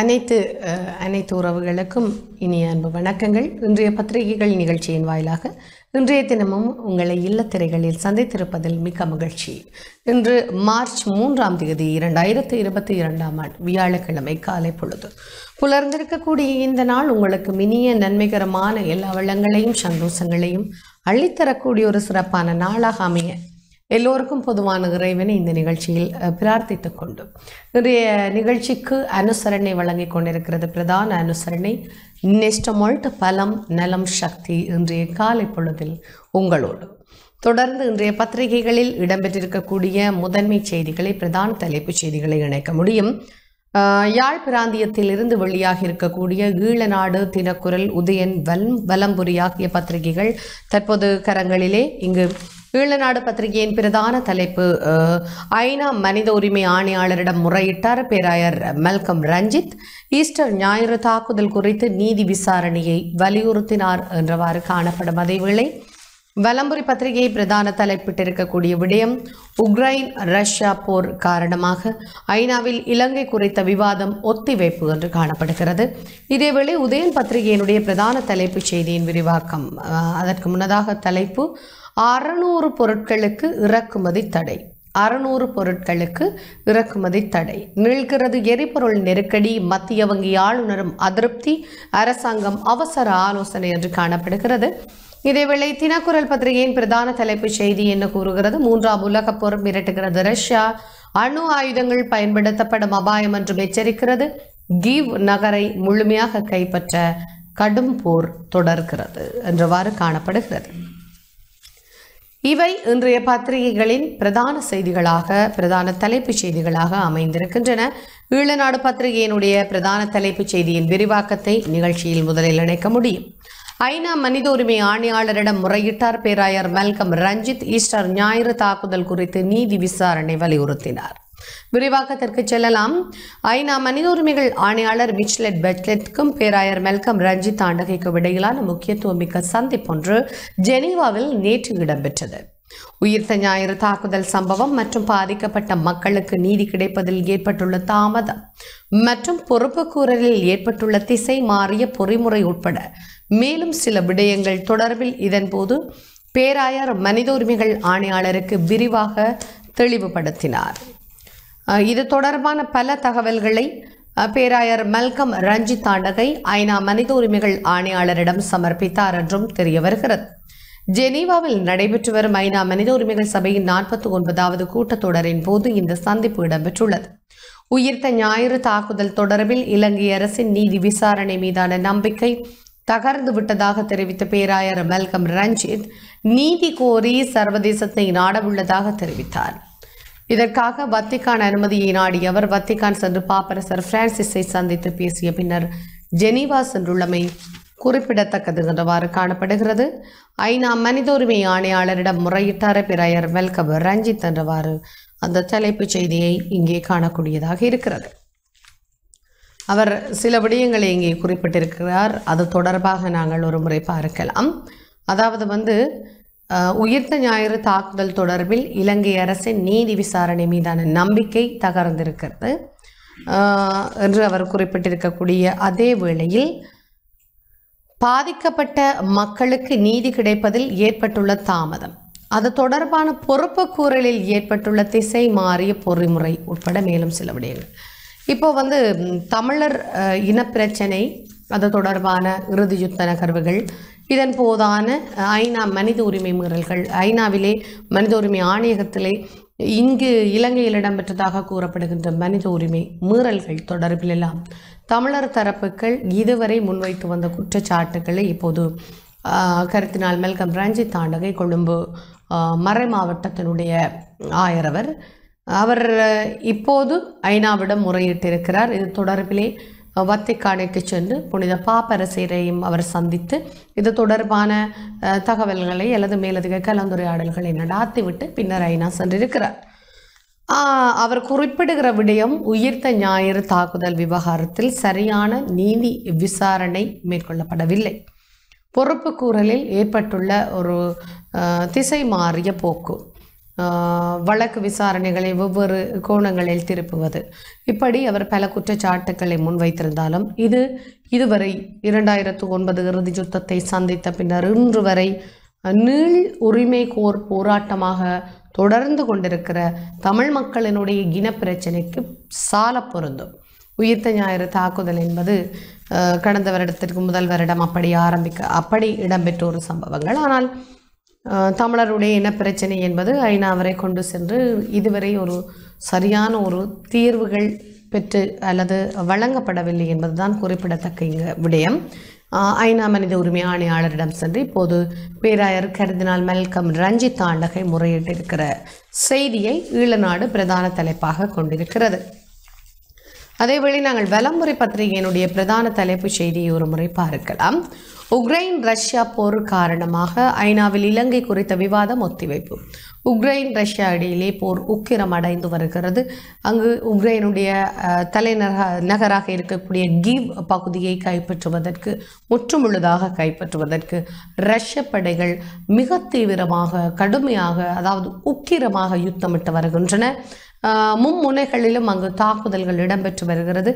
அனைத்து அனைத்து உறவுகளுக்கும் இனிய அன்பு வணக்கங்கள் இன்றைய பத்திரிகைகள் நிகழ்ச்சியின் வாயிலாக இன்றைய தினமும் உங்களை இல்லத்திரைகளில் சந்தித்திருப்பதில் மிக்க மகிழ்ச்சி இன்று மார்ச் மூன்றாம் தேதி இரண்டாயிரத்து இருபத்தி இரண்டாம் ஆண்டு வியாழக்கிழமை காலை பொழுது புலர்ந்திருக்கக்கூடிய இந்த நாள் உங்களுக்கு இனிய நன்மைகரமான எல்லா வளங்களையும் சந்தோஷங்களையும் அள்ளித்தரக்கூடிய ஒரு சிறப்பான நாளாக அமைய எல்லோருக்கும் பொதுவான இறைவனை இந்த நிகழ்ச்சியில் பிரார்த்தித்துக் கொண்டு இன்றைய நிகழ்ச்சிக்கு அனுசரணை வழங்கி கொண்டிருக்கிறது பிரதான அனுசரணை நெஸ்டமொல்ட் பலம் நலம் சக்தி இன்றைய காலை பொழுதில் உங்களோடு தொடர்ந்து இன்றைய பத்திரிகைகளில் இடம்பெற்றிருக்கக்கூடிய முதன்மை செய்திகளை பிரதான தலைப்புச் செய்திகளை இணைக்க முடியும் யாழ் பிராந்தியத்திலிருந்து வெளியாக இருக்கக்கூடிய ஈழநாடு தினக்குரல் உதயன் வல் வலம்புரி ஆகிய பத்திரிகைகள் தற்போது கரங்களிலே இங்கு ஈழநாடு பத்திரிகையின் பிரதான தலைப்பு ஐநா மனித உரிமை ஆணையாளரிடம் முறையிட்டார் பேராயர் மல்கம் ரஞ்சித் ஈஸ்டர் ஞாயிறு தாக்குதல் குறித்து நீதி விசாரணையை வலியுறுத்தினார் என்றவாறு காணப்படும் அதேவேளை வலம்புரி பத்திரிகை பிரதான தலைப்பிட்டிருக்கக்கூடிய விடயம் உக்ரைன் ரஷ்யா போர் காரணமாக ஐநாவில் இலங்கை குறித்த விவாதம் ஒத்திவைப்பு என்று காணப்படுகிறது இதேவேளை உதயன் பத்திரிகையினுடைய பிரதான தலைப்புச் செய்தியின் விரிவாக்கம் அதற்கு முன்னதாக தலைப்பு அறுநூறு பொருட்களுக்கு இறக்குமதி தடை அறுநூறு பொருட்களுக்கு இறக்குமதி தடை நீள்கிறது எரிபொருள் நெருக்கடி மத்திய வங்கி ஆளுநரும் அதிருப்தி அரசாங்கம் அவசர ஆலோசனை என்று காணப்படுகிறது இதேவேளை தினக்குரல் பத்திரிகையின் பிரதான தலைப்புச் செய்தி என்ன கூறுகிறது மூன்றாம் உலக போர் மிரட்டுகிறது ரஷ்யா அணு ஆயுதங்கள் பயன்படுத்தப்படும் அபாயம் என்றும் எச்சரிக்கிறது கீவ் நகரை முழுமையாக கைப்பற்ற கடும் போர் தொடர்கிறது என்றவாறு காணப்படுகிறது இவை இன்றைய பத்திரிகைகளின் பிரதான செய்திகளாக பிரதான தலைப்புச் செய்திகளாக அமைந்திருக்கின்றன ஈழநாடு பத்திரிகையினுடைய பிரதான தலைப்புச் செய்தியின் விரிவாக்கத்தை நிகழ்ச்சியில் முதலில் இணைக்க முடியும் ஐநா மனித உரிமை ஆணையாளரிடம் முறையிட்டார் பேராயர் மெல்கம் ரஞ்சித் ஈஸ்டர் ஞாயிறு தாக்குதல் குறித்து நீதி விசாரணை வலியுறுத்தினார் விரிவாக்கத்திற்கு செல்லலாம் ஐநா மனித உரிமைகள் ஆணையாளர் மிச்லெட் பெட்லெட்க்கும் பேராயர் மெல்கம் ரஞ்சித் ஆண்டகைக்கும் இடையிலான முக்கியத்துவமிக்க சந்திப்பொன்று ஜெனீவாவில் நேற்று இடம்பெற்றது உயிர்த்த ஞாயிறு தாக்குதல் சம்பவம் மற்றும் பாதிக்கப்பட்ட மக்களுக்கு நீதி கிடைப்பதில் ஏற்பட்டுள்ள தாமதம் மற்றும் பொறுப்புக்கூறலில் ஏற்பட்டுள்ள திசை மாறிய பொறிமுறை உட்பட மேலும் சில விடயங்கள் தொடர்பில் இதன்போது பேராயர் மனித உரிமைகள் ஆணையாளருக்கு விரிவாக தெளிவுபடுத்தினார் இது தொடர்பான பல தகவல்களை பேராயர் மல்கம் ரஞ்சித் தாண்டகை ஐநா மனித உரிமைகள் ஆணையாளரிடம் சமர்ப்பித்தார் என்றும் தெரிய வருகிறது ஜெனீவாவில் நடைபெற்று வரும் ஐநா மனித உரிமைகள் சபையின் நாற்பத்தி ஒன்பதாவது கூட்டத்தொடரின் போது இந்த சந்திப்பு இடம்பெற்றுள்ளது உயிர்த்த ஞாயிறு தாக்குதல் தொடர்பில் இலங்கை அரசின் நீதி விசாரணை மீதான நம்பிக்கை தகர்ந்து விட்டதாக தெரிவித்த பேராயர் மெல்கம் ரஞ்சித் நீதி கோரி சர்வதேசத்தை நாடவுள்ளதாக தெரிவித்தார் இதற்காக வத்திகான் அனுமதியை நாடியவர் வத்திகான் சென்று பாப்பரசர் பிரான்சிஸை சந்தித்து பேசிய பின்னர் ஜெனீவா சென்றுள்ளமை குறிப்பிடத்தக்கது என்றவாறு காணப்படுகிறது ஐநா மனித உரிமை ஆணையாளரிடம் முறையிட்டார பிராயர் வெல்கம் ரஞ்சித் என்றவாறு அந்த தலைப்புச் செய்தியை இங்கே காணக்கூடியதாக இருக்கிறது அவர் சில விடயங்களை இங்கே குறிப்பிட்டிருக்கிறார் அது தொடர்பாக நாங்கள் ஒரு முறை பார்க்கலாம் அதாவது வந்து உயிர்த்த ஞாயிறு தாக்குதல் தொடர்பில் இலங்கை அரசின் நீதி விசாரணை மீதான நம்பிக்கை தகர்ந்திருக்கிறது என்று அவர் குறிப்பிட்டிருக்கக்கூடிய அதே வேளையில் பாதிக்கப்பட்ட மக்களுக்கு நீதி கிடைப்பதில் ஏற்பட்டுள்ள தாமதம் அது தொடர்பான பொறுப்புக்கூறலில் ஏற்பட்டுள்ள திசை மாறிய பொறிமுறை உட்பட மேலும் சில விடயங்கள் இப்போ வந்து தமிழர் இனப்பிரச்சனை அது தொடர்பான இறுதி யுத்த நகர்வுகள் இதன் போதான ஐநா மனித உரிமை மீறல்கள் ஐநாவிலே மனித உரிமை ஆணையகத்திலே இங்கு இலங்கையில் இடம்பெற்றதாக கூறப்படுகின்ற மனித உரிமை மீறல்கள் தொடர்பிலெல்லாம் தமிழர் தரப்புகள் இதுவரை முன்வைத்து வந்த குற்றச்சாட்டுகளை இப்போது கருத்தினால் மெல்கம் ரஞ்சித் தாண்டகை கொழும்பு மறை மாவட்டத்தினுடைய ஆயரவர் அவர் இப்போது ஐநாவிடம் முறையிட்டிருக்கிறார் இது தொடர்பிலே வத்திக்கானுக்கு சென்று புனித பாப்பரசீரையும் அவர் சந்தித்து இது தொடர்பான தகவல்களை அல்லது மேலதிக கலந்துரையாடல்களை நடாத்திவிட்டு பின்னர் ஐநா சென்றிருக்கிறார் அவர் குறிப்பிடுகிற விடயம் உயிர்த்த ஞாயிறு தாக்குதல் விவகாரத்தில் சரியான நீதி விசாரணை மேற்கொள்ளப்படவில்லை பொறுப்பு கூறலில் ஏற்பட்டுள்ள ஒரு திசை மாறிய போக்கு வழக்கு விசாரணைகளை ஒவ்வொரு கோணங்களில் திருப்புவது இப்படி அவர் பல குற்றச்சாட்டுக்களை முன்வைத்திருந்தாலும் இது இதுவரை இரண்டாயிரத்து ஒன்பது இறுதி யுத்தத்தை சந்தித்த பின்னர் இன்று வரை நீள் உரிமை கோர் போராட்டமாக தொடர்ந்து கொண்டிருக்கிற தமிழ் மக்களினுடைய இனப்பிரச்சனைக்கு சால பொருந்தும் உயிர்த்த ஞாயிறு தாக்குதல் என்பது கடந்த வருடத்திற்கு முதல் வருடம் அப்படி ஆரம்பிக்க அப்படி இடம்பெற்ற ஒரு சம்பவங்கள் ஆனால் தமிழருடைய இன பிரச்சனை என்பது ஐநா வரை கொண்டு சென்று இதுவரை ஒரு சரியான ஒரு தீர்வுகள் பெற்று அல்லது வழங்கப்படவில்லை என்பதுதான் குறிப்பிடத்தக்க இங்க விடயம் ஐநா மனித உரிமை ஆணையாளரிடம் சென்று இப்போது பேராயர் கருதினால் மல்கம் ரஞ்சித் ஆண்டகை முறையிட்டிருக்கிற செய்தியை ஈழநாடு பிரதான தலைப்பாக கொண்டிருக்கிறது அதேவேளை நாங்கள் வலமுறை பத்திரிகையினுடைய பிரதான தலைப்பு செய்தியை ஒரு முறை பார்க்கலாம் உக்ரைன் ரஷ்யா போர் காரணமாக ஐநாவில் இலங்கை குறித்த விவாதம் ஒத்திவைப்பு உக்ரைன் ரஷ்யா இடையிலே போர் உக்கிரம் அடைந்து வருகிறது அங்கு உக்ரைனுடைய தலைநக நகராக இருக்கக்கூடிய கீவ் பகுதியை கைப்பற்றுவதற்கு முற்றுமுழுதாக கைப்பற்றுவதற்கு ரஷ்ய படைகள் மிக தீவிரமாக கடுமையாக அதாவது உக்கிரமாக யுத்தமிட்டு வருகின்றன மும்முனைகளிலும் அங்கு தாக்குதல்கள் இடம்பெற்று வருகிறது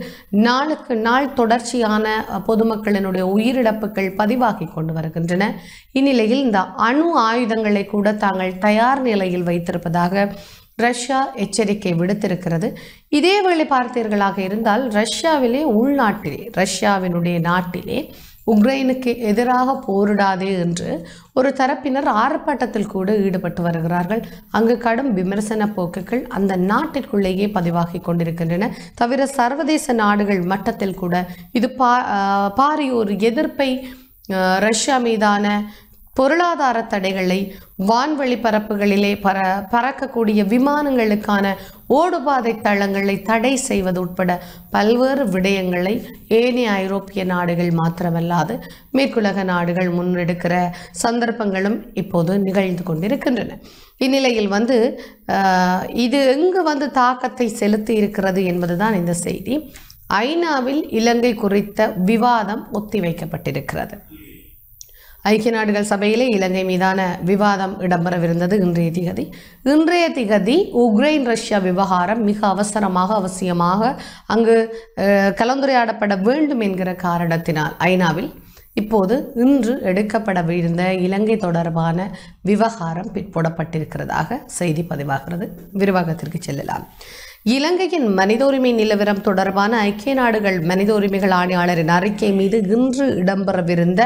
நாளுக்கு நாள் தொடர்ச்சியான பொதுமக்களினுடைய உயிரிழப்புகள் பதிவாகி கொண்டு வருகின்றன இந்நிலையில் இந்த அணு ஆயுதங்களை கூட தாங்கள் தயார் நிலையில் வைத்திருப்பதாக ரஷ்யா எச்சரிக்கை விடுத்திருக்கிறது இதே வேளை பார்த்தீர்களாக இருந்தால் ரஷ்யாவிலே உள்நாட்டிலே ரஷ்யாவினுடைய நாட்டிலே உக்ரைனுக்கு எதிராக போரிடாதே என்று ஒரு தரப்பினர் ஆர்ப்பாட்டத்தில் கூட ஈடுபட்டு வருகிறார்கள் அங்கு கடும் விமர்சன போக்குகள் அந்த நாட்டிற்குள்ளேயே பதிவாகி கொண்டிருக்கின்றன தவிர சர்வதேச நாடுகள் மட்டத்தில் கூட இது பா பாரிய ஒரு எதிர்ப்பை ரஷ்யா மீதான பொருளாதார தடைகளை வான்வழி பரப்புகளிலே பற பறக்கக்கூடிய விமானங்களுக்கான ஓடுபாதை தளங்களை தடை செய்வது உட்பட பல்வேறு விடயங்களை ஏனைய ஐரோப்பிய நாடுகள் மாத்திரமல்லாது மேற்குலக நாடுகள் முன்னெடுக்கிற சந்தர்ப்பங்களும் இப்போது நிகழ்ந்து கொண்டிருக்கின்றன இந்நிலையில் வந்து இது எங்கு வந்து தாக்கத்தை செலுத்தி இருக்கிறது என்பதுதான் இந்த செய்தி ஐநாவில் இலங்கை குறித்த விவாதம் ஒத்திவைக்கப்பட்டிருக்கிறது ஐக்கிய நாடுகள் சபையிலே இலங்கை மீதான விவாதம் இடம்பெறவிருந்தது இன்றைய திகதி இன்றைய திகதி உக்ரைன் ரஷ்யா விவகாரம் மிக அவசரமாக அவசியமாக அங்கு கலந்துரையாடப்பட வேண்டும் என்கிற காரணத்தினால் ஐநாவில் இப்போது இன்று எடுக்கப்படவிருந்த இலங்கை தொடர்பான விவகாரம் பிற்போடப்பட்டிருக்கிறதாக செய்தி பதிவாகிறது விரிவாகத்திற்கு செல்லலாம் இலங்கையின் மனித உரிமை நிலவரம் தொடர்பான ஐக்கிய நாடுகள் மனித உரிமைகள் ஆணையாளரின் அறிக்கை மீது இன்று இடம்பெறவிருந்த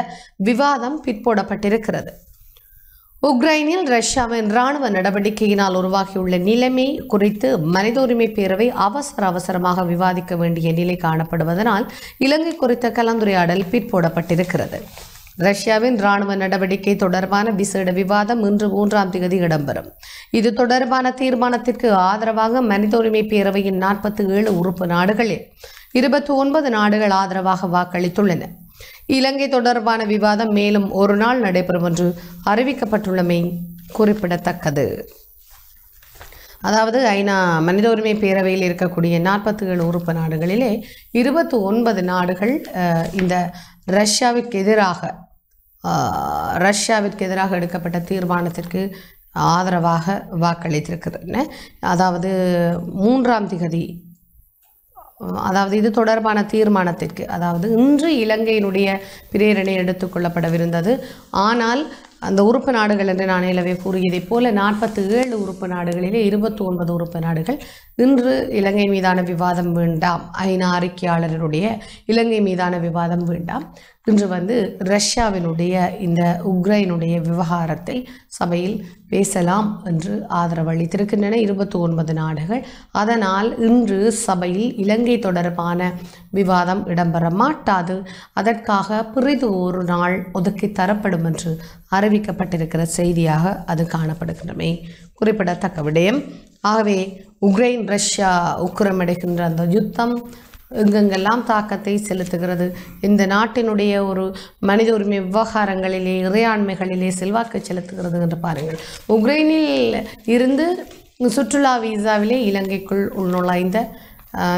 விவாதம் பிற்போடப்பட்டிருக்கிறது உக்ரைனில் ரஷ்யாவின் இராணுவ நடவடிக்கையினால் உருவாகியுள்ள நிலைமை குறித்து மனித உரிமை பேரவை அவசர அவசரமாக விவாதிக்க வேண்டிய நிலை காணப்படுவதனால் இலங்கை குறித்த கலந்துரையாடல் பிற்போடப்பட்டிருக்கிறது ரஷ்யாவின் ராணுவ நடவடிக்கை தொடர்பான விசேட விவாதம் இன்று மூன்றாம் தேதி இடம்பெறும் இது தொடர்பான தீர்மானத்திற்கு ஆதரவாக மனித உரிமை பேரவையின் நாற்பத்தி ஏழு உறுப்பு நாடுகளில் இருபத்தி ஒன்பது நாடுகள் ஆதரவாக வாக்களித்துள்ளன இலங்கை தொடர்பான விவாதம் மேலும் ஒரு நாள் நடைபெறும் என்று அறிவிக்கப்பட்டுள்ளமை குறிப்பிடத்தக்கது அதாவது ஐநா மனித உரிமை பேரவையில் இருக்கக்கூடிய நாற்பத்தி ஏழு உறுப்பு நாடுகளிலே இருபத்தி ஒன்பது நாடுகள் இந்த ரஷ்யாவிற்கு எதிராக ரஷ்யாவிற்கு எதிராக எடுக்கப்பட்ட தீர்மானத்திற்கு ஆதரவாக வாக்களித்திருக்கிறது அதாவது மூன்றாம் திகதி அதாவது இது தொடர்பான தீர்மானத்திற்கு அதாவது இன்று இலங்கையினுடைய பிரேரணை எடுத்துக்கொள்ளப்படவிருந்தது ஆனால் அந்த உறுப்பு நாடுகள் என்று நான் ஏலவே கூறியதைப் போல நாற்பத்தி ஏழு உறுப்பு நாடுகளிலே இருபத்தி ஒன்பது உறுப்பு நாடுகள் இன்று இலங்கை மீதான விவாதம் வேண்டாம் ஐநா அறிக்கையாளருடைய இலங்கை மீதான விவாதம் வேண்டாம் இன்று வந்து ரஷ்யாவினுடைய இந்த உக்ரைனுடைய விவகாரத்தை சபையில் பேசலாம் என்று ஆதரவளித்திருக்கின்றன இருபத்தி ஒன்பது நாடுகள் அதனால் இன்று சபையில் இலங்கை தொடர்பான விவாதம் இடம்பெற மாட்டாது அதற்காக பிறிது ஒரு நாள் ஒதுக்கி தரப்படும் என்று அறிவிக்கப்பட்டிருக்கிற செய்தியாக அது காணப்படுகின்றமே குறிப்பிடத்தக்க விடயம் ஆகவே உக்ரைன் ரஷ்யா உக்கிரமடைகின்ற அந்த யுத்தம் எங்கெங்கெல்லாம் தாக்கத்தை செலுத்துகிறது இந்த நாட்டினுடைய ஒரு மனித உரிமை விவகாரங்களிலே இறையாண்மைகளிலே செல்வாக்கு செலுத்துகிறது என்று பாருங்கள் உக்ரைனில் இருந்து சுற்றுலா வீசாவிலே இலங்கைக்குள் உள்நுழைந்த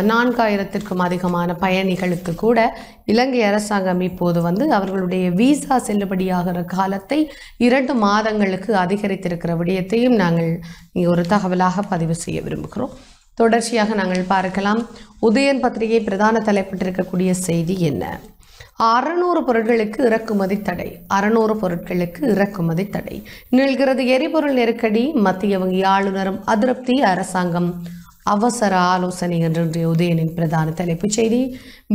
நான்காயிரத்திற்கும் அதிகமான பயணிகளுக்கு கூட இலங்கை அரசாங்கம் இப்போது வந்து அவர்களுடைய விசா செல்லுபடியாகிற காலத்தை இரண்டு மாதங்களுக்கு அதிகரித்திருக்கிற விடயத்தையும் நாங்கள் இங்கே ஒரு தகவலாக பதிவு செய்ய விரும்புகிறோம் தொடர்ச்சியாக நாங்கள் பார்க்கலாம் உதயன் பத்திரிகை பிரதான தலைப்பட்டிருக்கக்கூடிய செய்தி என்ன அறநூறு பொருட்களுக்கு இறக்குமதி தடை அறநூறு பொருட்களுக்கு இறக்குமதி தடை நிகழ்கிறது எரிபொருள் நெருக்கடி மத்திய வங்கி ஆளுநரும் அதிருப்தி அரசாங்கம் அவசர ஆலோசனை என்ற உதயனின் பிரதான தலைப்பு செய்தி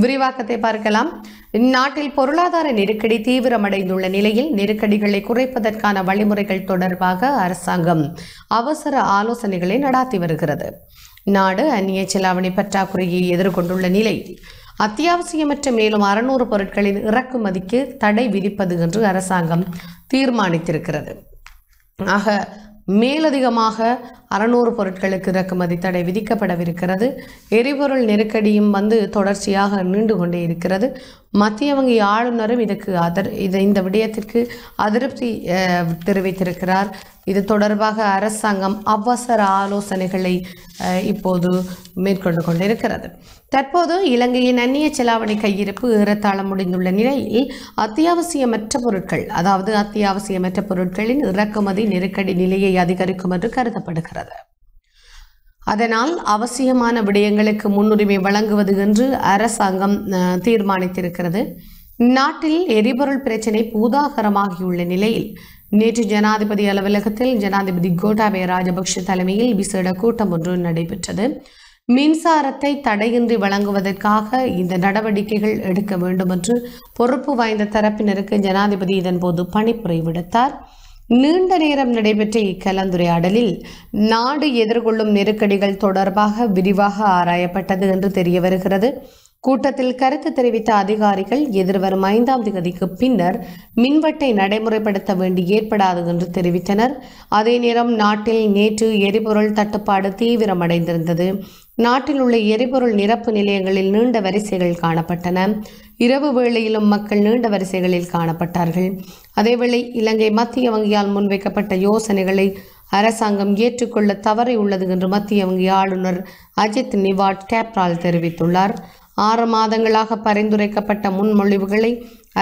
விரிவாக்கத்தை பார்க்கலாம் நாட்டில் பொருளாதார நெருக்கடி தீவிரமடைந்துள்ள நிலையில் நெருக்கடிகளை குறைப்பதற்கான வழிமுறைகள் தொடர்பாக அரசாங்கம் அவசர ஆலோசனைகளை நடாத்தி வருகிறது நாடு அந்நிய செலாவணி பற்றாக்குறையை எதிர்கொண்டுள்ள நிலை அத்தியாவசியமற்ற மேலும் அறுநூறு பொருட்களின் இறக்குமதிக்கு தடை விதிப்பது என்று அரசாங்கம் தீர்மானித்திருக்கிறது ஆக மேலதிகமாக அறநூறு பொருட்களுக்கு இறக்குமதி தடை விதிக்கப்படவிருக்கிறது எரிபொருள் நெருக்கடியும் வந்து தொடர்ச்சியாக நீண்டு கொண்டே இருக்கிறது மத்திய வங்கி ஆளுநரும் இதுக்கு அதர் இது இந்த விடயத்திற்கு அதிருப்தி தெரிவித்திருக்கிறார் இது தொடர்பாக அரசாங்கம் அவசர ஆலோசனைகளை இப்போது மேற்கொண்டு கொண்டிருக்கிறது தற்போது இலங்கையின் அந்நிய செலாவணி கையிருப்பு ஏறத்தாழ முடிந்துள்ள நிலையில் அத்தியாவசியமற்ற பொருட்கள் அதாவது அத்தியாவசியமற்ற பொருட்களின் இறக்குமதி நெருக்கடி நிலையை அதிகரிக்கும் என்று கருதப்படுகிறது வருகிறது அதனால் அவசியமான விடயங்களுக்கு முன்னுரிமை வழங்குவது என்று அரசாங்கம் தீர்மானித்திருக்கிறது நாட்டில் எரிபொருள் பிரச்சினை பூதாகரமாகியுள்ள நிலையில் நேற்று ஜனாதிபதி அலுவலகத்தில் ஜனாதிபதி கோட்டாபய ராஜபக்ஷ தலைமையில் விசேட கூட்டம் ஒன்று நடைபெற்றது மின்சாரத்தை தடையின்றி வழங்குவதற்காக இந்த நடவடிக்கைகள் எடுக்க வேண்டும் என்று பொறுப்பு வாய்ந்த தரப்பினருக்கு ஜனாதிபதி இதன்போது பணிப்புரை விடுத்தார் நீண்ட நேரம் நடைபெற்ற இக்கலந்துரையாடலில் நாடு எதிர்கொள்ளும் நெருக்கடிகள் தொடர்பாக விரிவாக ஆராயப்பட்டது என்று தெரிய வருகிறது கூட்டத்தில் கருத்து தெரிவித்த அதிகாரிகள் எதிர்வரும் ஐந்தாம் திகதிக்கு பின்னர் மின்வெட்டை நடைமுறைப்படுத்த வேண்டி ஏற்படாது என்று தெரிவித்தனர் அதே நேரம் நாட்டில் நேற்று எரிபொருள் தட்டுப்பாடு தீவிரமடைந்திருந்தது நாட்டில் உள்ள எரிபொருள் நிரப்பு நிலையங்களில் நீண்ட வரிசைகள் காணப்பட்டன இரவு வேளையிலும் மக்கள் நீண்ட வரிசைகளில் காணப்பட்டார்கள் அதேவேளை இலங்கை மத்திய வங்கியால் முன்வைக்கப்பட்ட யோசனைகளை அரசாங்கம் ஏற்றுக்கொள்ள தவறியுள்ளது என்று மத்திய வங்கி ஆளுநர் அஜித் நிவாட் கேப்ரால் தெரிவித்துள்ளார் ஆறு மாதங்களாக பரிந்துரைக்கப்பட்ட முன்மொழிவுகளை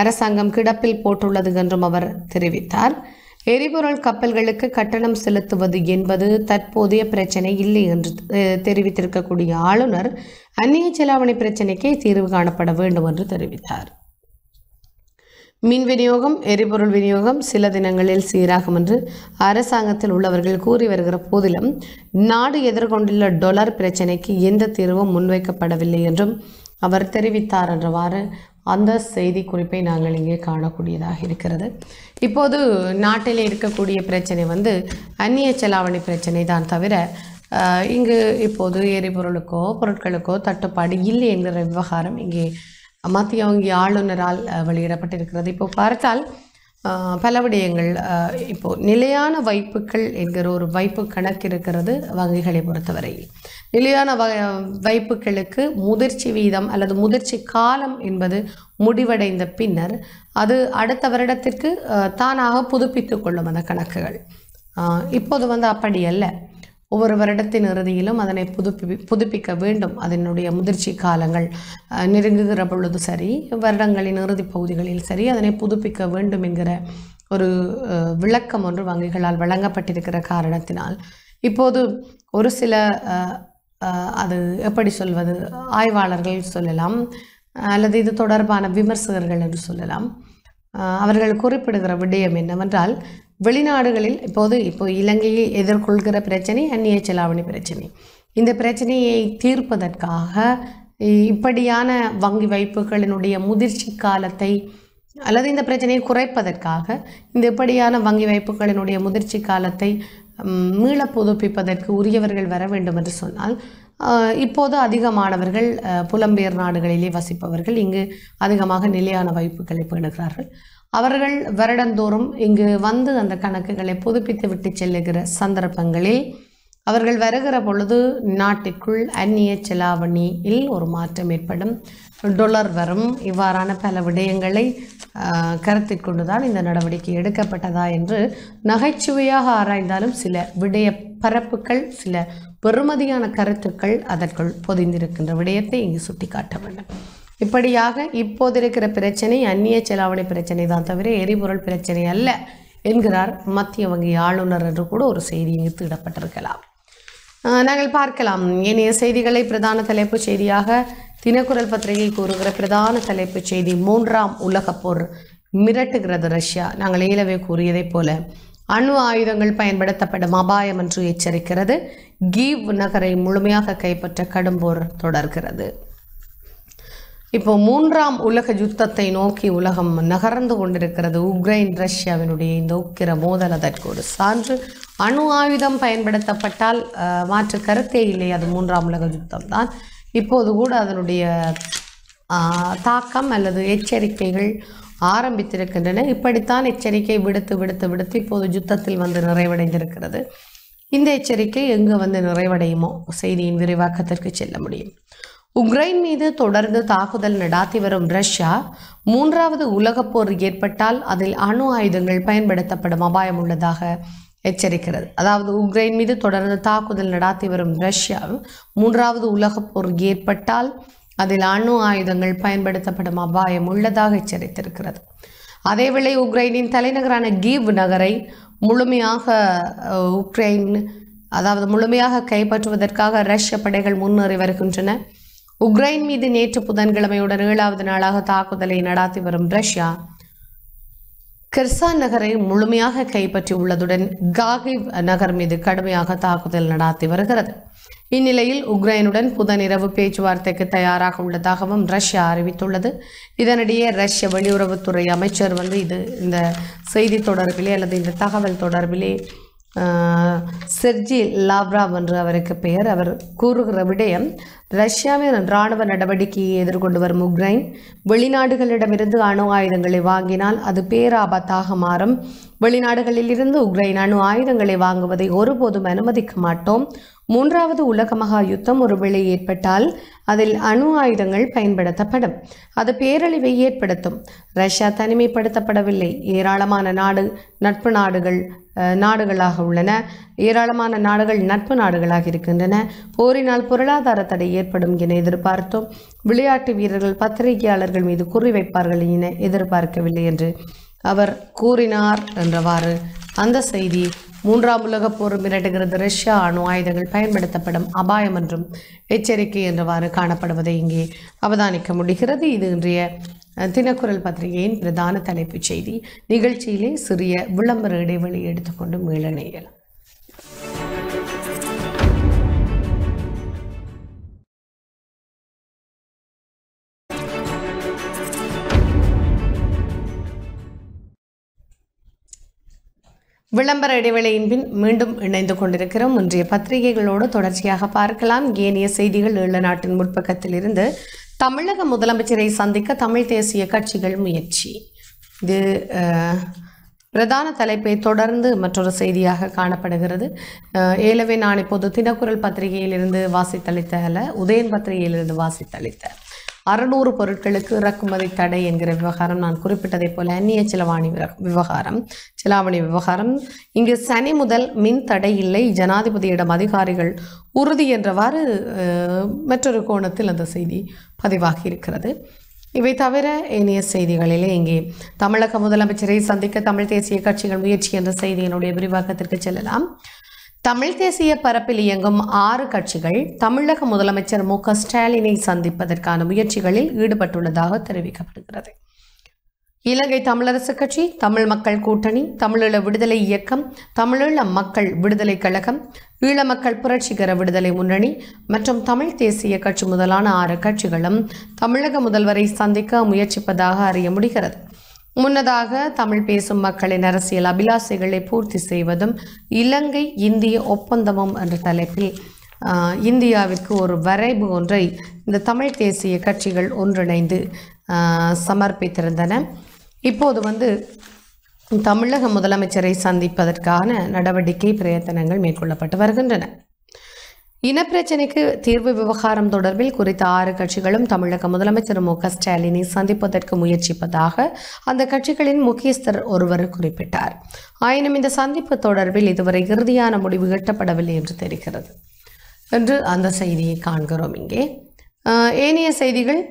அரசாங்கம் கிடப்பில் போட்டுள்ளது என்றும் அவர் தெரிவித்தார் எரிபொருள் கப்பல்களுக்கு கட்டணம் செலுத்துவது என்பது தற்போதைய பிரச்சனை இல்லை என்று தெரிவித்திருக்கக்கூடிய ஆளுநர் அந்நிய செலாவணி பிரச்சினைக்கே தீர்வு காணப்பட வேண்டும் என்று தெரிவித்தார் மின் விநியோகம் எரிபொருள் விநியோகம் சில தினங்களில் சீராகும் என்று அரசாங்கத்தில் உள்ளவர்கள் கூறி வருகிற போதிலும் நாடு எதிர்கொண்டுள்ள டொலர் பிரச்சினைக்கு எந்த தீர்வும் முன்வைக்கப்படவில்லை என்றும் அவர் தெரிவித்தார் என்றவாறு அந்த செய்தி குறிப்பை நாங்கள் இங்கே காணக்கூடியதாக இருக்கிறது இப்போது நாட்டில் இருக்கக்கூடிய பிரச்சனை வந்து அந்நிய செலாவணி பிரச்சனை தான் தவிர இங்கு இப்போது எரிபொருளுக்கோ பொருட்களுக்கோ தட்டுப்பாடு இல்லை என்கிற விவகாரம் இங்கே மத்திய வங்கி ஆளுநரால் வெளியிடப்பட்டிருக்கிறது இப்போ பார்த்தால் பல விடயங்கள் இப்போது நிலையான வைப்புகள் என்கிற ஒரு வைப்பு கணக்கு இருக்கிறது வங்கிகளை பொறுத்தவரை நிலையான வ வைப்புகளுக்கு முதிர்ச்சி வீதம் அல்லது முதிர்ச்சி காலம் என்பது முடிவடைந்த பின்னர் அது அடுத்த வருடத்திற்கு தானாக புதுப்பித்து கொள்ளும் அந்த கணக்குகள் இப்போது வந்து அப்படி அல்ல ஒவ்வொரு வருடத்தின் இறுதியிலும் அதனை புதுப்பி புதுப்பிக்க வேண்டும் அதனுடைய முதிர்ச்சி காலங்கள் நெருங்குகிற பொழுது சரி வருடங்களின் இறுதி பகுதிகளில் சரி அதனை புதுப்பிக்க வேண்டும் என்கிற ஒரு விளக்கம் ஒன்று வங்கிகளால் வழங்கப்பட்டிருக்கிற காரணத்தினால் இப்போது ஒரு சில அது எப்படி சொல்வது ஆய்வாளர்கள் சொல்லலாம் அல்லது இது தொடர்பான விமர்சகர்கள் என்று சொல்லலாம் அவர்கள் குறிப்பிடுகிற விடயம் என்னவென்றால் வெளிநாடுகளில் இப்போது இப்போ இலங்கையை எதிர்கொள்கிற பிரச்சனை அந்நிய செலாவணி பிரச்சனை இந்த பிரச்சனையை தீர்ப்பதற்காக இப்படியான வங்கி வைப்புகளினுடைய முதிர்ச்சி காலத்தை அல்லது இந்த பிரச்சனையை குறைப்பதற்காக இந்த இப்படியான வங்கி வைப்புகளினுடைய முதிர்ச்சி காலத்தை மீள புதுப்பிப்பதற்கு உரியவர்கள் வர வேண்டும் என்று சொன்னால் இப்போது அதிகமானவர்கள் புலம்பெயர் நாடுகளிலே வசிப்பவர்கள் இங்கு அதிகமாக நிலையான வாய்ப்புகளை பேணுகிறார்கள் அவர்கள் வருடந்தோறும் இங்கு வந்து அந்த கணக்குகளை புதுப்பித்து விட்டு செல்லுகிற சந்தர்ப்பங்களில் அவர்கள் வருகிற பொழுது நாட்டிற்குள் அந்நிய செலாவணியில் ஒரு மாற்றம் ஏற்படும் டொலர் வரும் இவ்வாறான பல விடயங்களை கருத்தில் கொண்டுதான் இந்த நடவடிக்கை எடுக்கப்பட்டதா என்று நகைச்சுவையாக ஆராய்ந்தாலும் சில விடய பரப்புகள் சில பெறுமதியான கருத்துக்கள் அதற்குள் பொதிந்திருக்கின்ற விடயத்தை இங்கு சுட்டிக்காட்ட வேண்டும் இப்படியாக இப்போது இருக்கிற பிரச்சனை அந்நிய செலாவணி பிரச்சனை தான் தவிர எரிபொருள் பிரச்சனை அல்ல என்கிறார் மத்திய வங்கி ஆளுநர் என்று கூட ஒரு செய்தி இங்கு இடப்பட்டிருக்கலாம் நாங்கள் பார்க்கலாம் இனிய செய்திகளை பிரதான தலைப்பு செய்தியாக தினக்குரல் பத்திரிகை கூறுகிற பிரதான தலைப்பு செய்தி மூன்றாம் உலகப் போர் மிரட்டுகிறது ரஷ்யா நாங்கள் ஏலவே கூறியதைப் போல அணு ஆயுதங்கள் பயன்படுத்தப்படும் அபாயம் என்று எச்சரிக்கிறது கீவ் நகரை முழுமையாக கைப்பற்ற கடும் போர் தொடர்கிறது இப்போ மூன்றாம் உலக யுத்தத்தை நோக்கி உலகம் நகர்ந்து கொண்டிருக்கிறது உக்ரைன் ரஷ்யாவினுடைய இந்த உக்கிர மோதல் அதற்கு ஒரு சான்று அணு ஆயுதம் பயன்படுத்தப்பட்டால் மாற்று கருத்தே இல்லை அது மூன்றாம் உலக யுத்தம் தான் இப்போது கூட அதனுடைய தாக்கம் அல்லது எச்சரிக்கைகள் ஆரம்பித்திருக்கின்றன இப்படித்தான் எச்சரிக்கை விடுத்து விடுத்து விடுத்து இப்போது யுத்தத்தில் வந்து நிறைவடைந்திருக்கிறது இந்த எச்சரிக்கை எங்கு வந்து நிறைவடையுமோ செய்தியின் விரிவாக்கத்திற்கு செல்ல முடியும் உக்ரைன் மீது தொடர்ந்து தாக்குதல் நடாத்தி வரும் ரஷ்யா மூன்றாவது உலகப் போர் ஏற்பட்டால் அதில் அணு ஆயுதங்கள் பயன்படுத்தப்படும் அபாயம் உள்ளதாக எச்சரிக்கிறது அதாவது உக்ரைன் மீது தொடர்ந்து தாக்குதல் நடாத்தி வரும் ரஷ்யா மூன்றாவது உலகப் போர் ஏற்பட்டால் அதில் அணு ஆயுதங்கள் பயன்படுத்தப்படும் அபாயம் உள்ளதாக எச்சரித்திருக்கிறது அதேவேளை உக்ரைனின் தலைநகரான கீவ் நகரை முழுமையாக உக்ரைன் அதாவது முழுமையாக கைப்பற்றுவதற்காக ரஷ்ய படைகள் முன்னேறி வருகின்றன உக்ரைன் மீது நேற்று புதன்கிழமையுடன் ஏழாவது நாளாக தாக்குதலை நடாத்தி வரும் ரஷ்யா கிர்சான் நகரை முழுமையாக கைப்பற்றி உள்ளதுடன் காகிவ் நகர் மீது கடுமையாக தாக்குதல் நடாத்தி வருகிறது இந்நிலையில் உக்ரைனுடன் புதனிரவு பேச்சுவார்த்தைக்கு தயாராக உள்ளதாகவும் ரஷ்யா அறிவித்துள்ளது இதனிடையே ரஷ்ய வெளியுறவுத்துறை அமைச்சர் வந்து இது இந்த செய்தி தொடர்பிலே அல்லது இந்த தகவல் தொடர்பிலே செர்ஜி லாவ்ராவ் என்று அவருக்கு பெயர் அவர் கூறுகிற விடயம் ரஷ்யாவின் இராணுவ நடவடிக்கையை எதிர்கொண்டு வரும் உக்ரைன் வெளிநாடுகளிடமிருந்து அணு ஆயுதங்களை வாங்கினால் அது பேராபத்தாக மாறும் வெளிநாடுகளில் இருந்து உக்ரைன் அணு ஆயுதங்களை வாங்குவதை ஒருபோதும் அனுமதிக்க மாட்டோம் மூன்றாவது உலக மகா யுத்தம் ஒருவேளை ஏற்பட்டால் அதில் அணு ஆயுதங்கள் பயன்படுத்தப்படும் அது பேரழிவை ஏற்படுத்தும் ரஷ்யா தனிமைப்படுத்தப்படவில்லை ஏராளமான நாடு நட்பு நாடுகள் நாடுகளாக உள்ளன ஏராளமான நாடுகள் நட்பு நாடுகளாக இருக்கின்றன போரினால் பொருளாதார தடை ஏற்படும் என எதிர்பார்த்தோம் விளையாட்டு வீரர்கள் பத்திரிகையாளர்கள் மீது குறிவைப்பார்கள் என எதிர்பார்க்கவில்லை என்று அவர் கூறினார் என்றவாறு அந்த செய்தி மூன்றாம் உலகப் போர் மிரட்டுகிறது ரஷ்யா அணு ஆயுதங்கள் பயன்படுத்தப்படும் அபாயம் என்றும் எச்சரிக்கை என்றவாறு காணப்படுவதை இங்கே அவதானிக்க முடிகிறது இது இன்றைய தினக்குரல் பத்திரிகையின் பிரதான தலைப்புச் செய்தி நிகழ்ச்சியிலே சிறிய விளம்பர இடைவெளி எடுத்துக்கொண்டு மேலணையலாம் விளம்பர இடைவேளையின் பின் மீண்டும் இணைந்து கொண்டிருக்கிறோம் இன்றைய பத்திரிகைகளோடு தொடர்ச்சியாக பார்க்கலாம் ஏனைய செய்திகள் ஈழ நாட்டின் முற்பக்கத்தில் இருந்து தமிழக முதலமைச்சரை சந்திக்க தமிழ் தேசிய கட்சிகள் முயற்சி இது பிரதான தலைப்பை தொடர்ந்து மற்றொரு செய்தியாக காணப்படுகிறது ஏலவே நான் இப்போது தினக்குரல் பத்திரிகையிலிருந்து அல்ல உதயன் பத்திரிகையிலிருந்து வாசித்தளித்தேன் அறுநூறு பொருட்களுக்கு இறக்குமதி தடை என்கிற விவகாரம் நான் குறிப்பிட்டதை போல அந்நிய செலவாணி விவகாரம் செலாவணி விவகாரம் இங்கு சனி முதல் மின் தடை இல்லை ஜனாதிபதியிடம் அதிகாரிகள் உறுதி என்றவாறு மற்றொரு கோணத்தில் அந்த செய்தி பதிவாகி இருக்கிறது இவை தவிர இனிய செய்திகளிலே இங்கே தமிழக முதலமைச்சரை சந்திக்க தமிழ் தேசிய கட்சிகள் முயற்சி என்ற செய்தியினுடைய விரிவாக்கத்திற்கு செல்லலாம் தமிழ் தேசிய பரப்பில் இயங்கும் ஆறு கட்சிகள் தமிழக முதலமைச்சர் மு க ஸ்டாலினை சந்திப்பதற்கான முயற்சிகளில் ஈடுபட்டுள்ளதாக தெரிவிக்கப்படுகிறது இலங்கை தமிழரசு கட்சி தமிழ் மக்கள் கூட்டணி தமிழீழ விடுதலை இயக்கம் தமிழீழ மக்கள் விடுதலை கழகம் ஈழ மக்கள் புரட்சிகர விடுதலை முன்னணி மற்றும் தமிழ் தேசிய கட்சி முதலான ஆறு கட்சிகளும் தமிழக முதல்வரை சந்திக்க முயற்சிப்பதாக அறிய முடிகிறது முன்னதாக தமிழ் பேசும் மக்களின் அரசியல் அபிலாசைகளை பூர்த்தி செய்வதும் இலங்கை இந்திய ஒப்பந்தமும் என்ற தலைப்பில் இந்தியாவிற்கு ஒரு வரைவு ஒன்றை இந்த தமிழ் தேசிய கட்சிகள் ஒன்றிணைந்து சமர்ப்பித்திருந்தன இப்போது வந்து தமிழக முதலமைச்சரை சந்திப்பதற்கான நடவடிக்கை பிரயத்தனங்கள் மேற்கொள்ளப்பட்டு வருகின்றன இனப்பிரச்சினைக்கு தீர்வு விவகாரம் தொடர்பில் குறித்த ஆறு கட்சிகளும் தமிழக முதலமைச்சர் மு ஸ்டாலினை சந்திப்பதற்கு முயற்சிப்பதாக அந்த கட்சிகளின் முக்கியஸ்தர் ஒருவர் குறிப்பிட்டார் ஆயினும் இந்த சந்திப்பு தொடர்பில் இதுவரை இறுதியான முடிவு எட்டப்படவில்லை என்று தெரிகிறது என்று அந்த செய்தியை காண்கிறோம் இங்கே ஏனைய செய்திகள்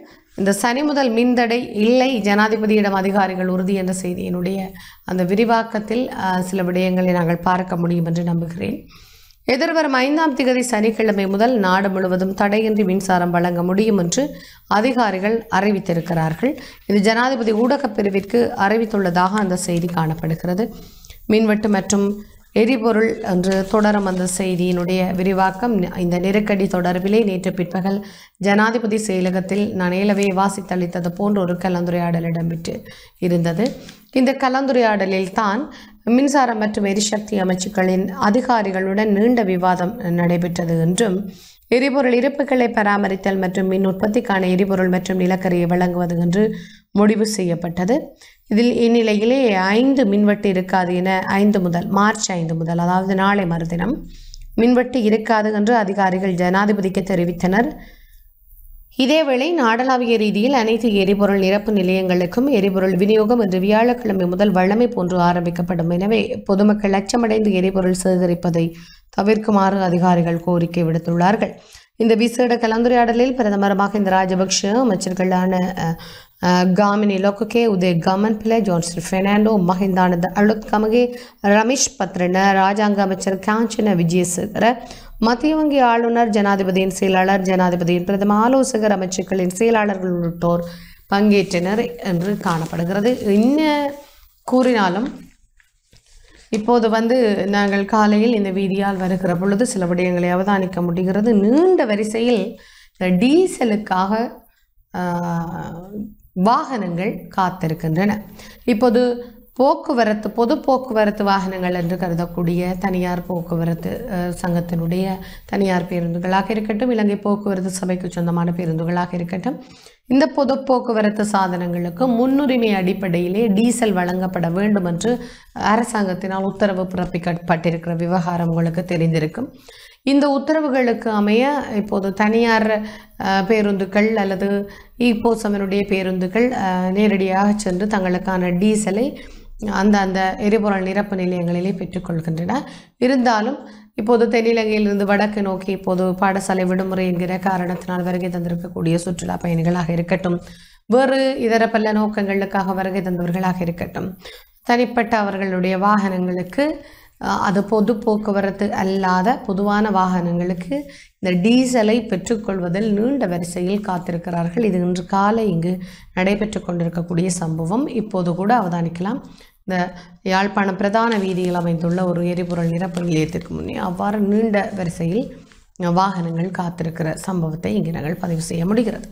இந்த சனி முதல் மின்தடை இல்லை ஜனாதிபதியிடம் அதிகாரிகள் உறுதி என்ற செய்தியினுடைய அந்த விரிவாக்கத்தில் சில விடயங்களை நாங்கள் பார்க்க முடியும் என்று நம்புகிறேன் எதிர்வரும் ஐந்தாம் திகதி சனிக்கிழமை முதல் நாடு முழுவதும் தடையின்றி மின்சாரம் வழங்க முடியும் என்று அதிகாரிகள் அறிவித்திருக்கிறார்கள் இது ஜனாதிபதி ஊடகப் பிரிவிற்கு அறிவித்துள்ளதாக அந்த செய்தி காணப்படுகிறது மின்வெட்டு மற்றும் எரிபொருள் என்று தொடரும் அந்த செய்தியினுடைய விரிவாக்கம் இந்த நெருக்கடி தொடர்பிலே நேற்று பிற்பகல் ஜனாதிபதி செயலகத்தில் நான் ஏலவே வாசித்தளித்தது போன்ற ஒரு கலந்துரையாடல் இடம்பெற்று இருந்தது இந்த கலந்துரையாடலில் தான் மின்சாரம் மற்றும் எரிசக்தி அமைச்சுக்களின் அதிகாரிகளுடன் நீண்ட விவாதம் நடைபெற்றது என்றும் எரிபொருள் இருப்புகளை பராமரித்தல் மற்றும் மின் உற்பத்திக்கான எரிபொருள் மற்றும் நிலக்கரியை வழங்குவது என்று முடிவு செய்யப்பட்டது இதில் இந்நிலையிலே ஐந்து மின்வெட்டு இருக்காது என ஐந்து முதல் மார்ச் ஐந்து முதல் அதாவது நாளை மறுதினம் மின்வெட்டு இருக்காது என்று அதிகாரிகள் ஜனாதிபதிக்கு தெரிவித்தனர் இதேவேளை நாடளாவிய ரீதியில் அனைத்து எரிபொருள் நிரப்பு நிலையங்களுக்கும் எரிபொருள் விநியோகம் இன்று வியாழக்கிழமை முதல் வழமை போன்று ஆரம்பிக்கப்படும் எனவே பொதுமக்கள் அச்சமடைந்து எரிபொருள் சேகரிப்பதை தவிர்க்குமாறு அதிகாரிகள் கோரிக்கை விடுத்துள்ளார்கள் இந்த விசேட கலந்துரையாடலில் பிரதமர் இந்த ராஜபக்ஷ அமைச்சர்களான காமினி லோக்ககே உதய் கமன் பிள்ளை ஜோன்சன் ஃபெர்னாண்டோ மஹிந்தானந்த அலுத் கமகே ரமேஷ் பத்ரன ராஜாங்க அமைச்சர் காஞ்சன விஜயசேகர மத்திய வங்கி ஆளுநர் ஜனாதிபதியின் செயலாளர் ஜனாதிபதியின் பிரதம ஆலோசகர் அமைச்சர்களின் செயலாளர்கள் உள்ளிட்டோர் பங்கேற்றனர் என்று காணப்படுகிறது என்ன கூறினாலும் இப்போது வந்து நாங்கள் காலையில் இந்த வீதியால் வருகிற பொழுது சில விடயங்களை அவதானிக்க முடிகிறது நீண்ட வரிசையில் டீசலுக்காக வாகனங்கள் காத்திருக்கின்றன இப்போது போக்குவரத்து பொது போக்குவரத்து வாகனங்கள் என்று கருதக்கூடிய தனியார் போக்குவரத்து சங்கத்தினுடைய தனியார் பேருந்துகளாக இருக்கட்டும் இலங்கை போக்குவரத்து சபைக்கு சொந்தமான பேருந்துகளாக இருக்கட்டும் இந்த பொது போக்குவரத்து சாதனங்களுக்கு முன்னுரிமை அடிப்படையிலே டீசல் வழங்கப்பட வேண்டும் என்று அரசாங்கத்தினால் உத்தரவு பிறப்பிக்கப்பட்டிருக்கிற விவகாரம் உங்களுக்கு தெரிந்திருக்கும் இந்த உத்தரவுகளுக்கு அமைய இப்போது தனியார் பேருந்துகள் அல்லது இப்போ சமனுடைய பேருந்துகள் நேரடியாக சென்று தங்களுக்கான டீசலை அந்த அந்த எரிபொருள் நிரப்பு நிலையங்களிலே பெற்றுக்கொள்கின்றன இருந்தாலும் இப்போது தென்னிலங்கையிலிருந்து வடக்கு நோக்கி இப்போது பாடசாலை விடுமுறை என்கிற காரணத்தினால் வருகை தந்திருக்கக்கூடிய சுற்றுலா பயணிகளாக இருக்கட்டும் வேறு இதர பல நோக்கங்களுக்காக வருகை தந்தவர்களாக இருக்கட்டும் தனிப்பட்ட அவர்களுடைய வாகனங்களுக்கு அது பொது போக்குவரத்து அல்லாத பொதுவான வாகனங்களுக்கு இந்த டீசலை பெற்றுக்கொள்வதில் நீண்ட வரிசையில் காத்திருக்கிறார்கள் இது இன்று காலை இங்கு நடைபெற்று கொண்டிருக்கக்கூடிய சம்பவம் இப்போது கூட அவதானிக்கலாம் இந்த யாழ்ப்பாண பிரதான வீதியில் அமைந்துள்ள ஒரு எரிபொருள் நிரப்பு நிலையத்திற்கு முன்னே அவ்வாறு நீண்ட வரிசையில் வாகனங்கள் காத்திருக்கிற சம்பவத்தை இங்கு நாங்கள் பதிவு செய்ய முடிகிறது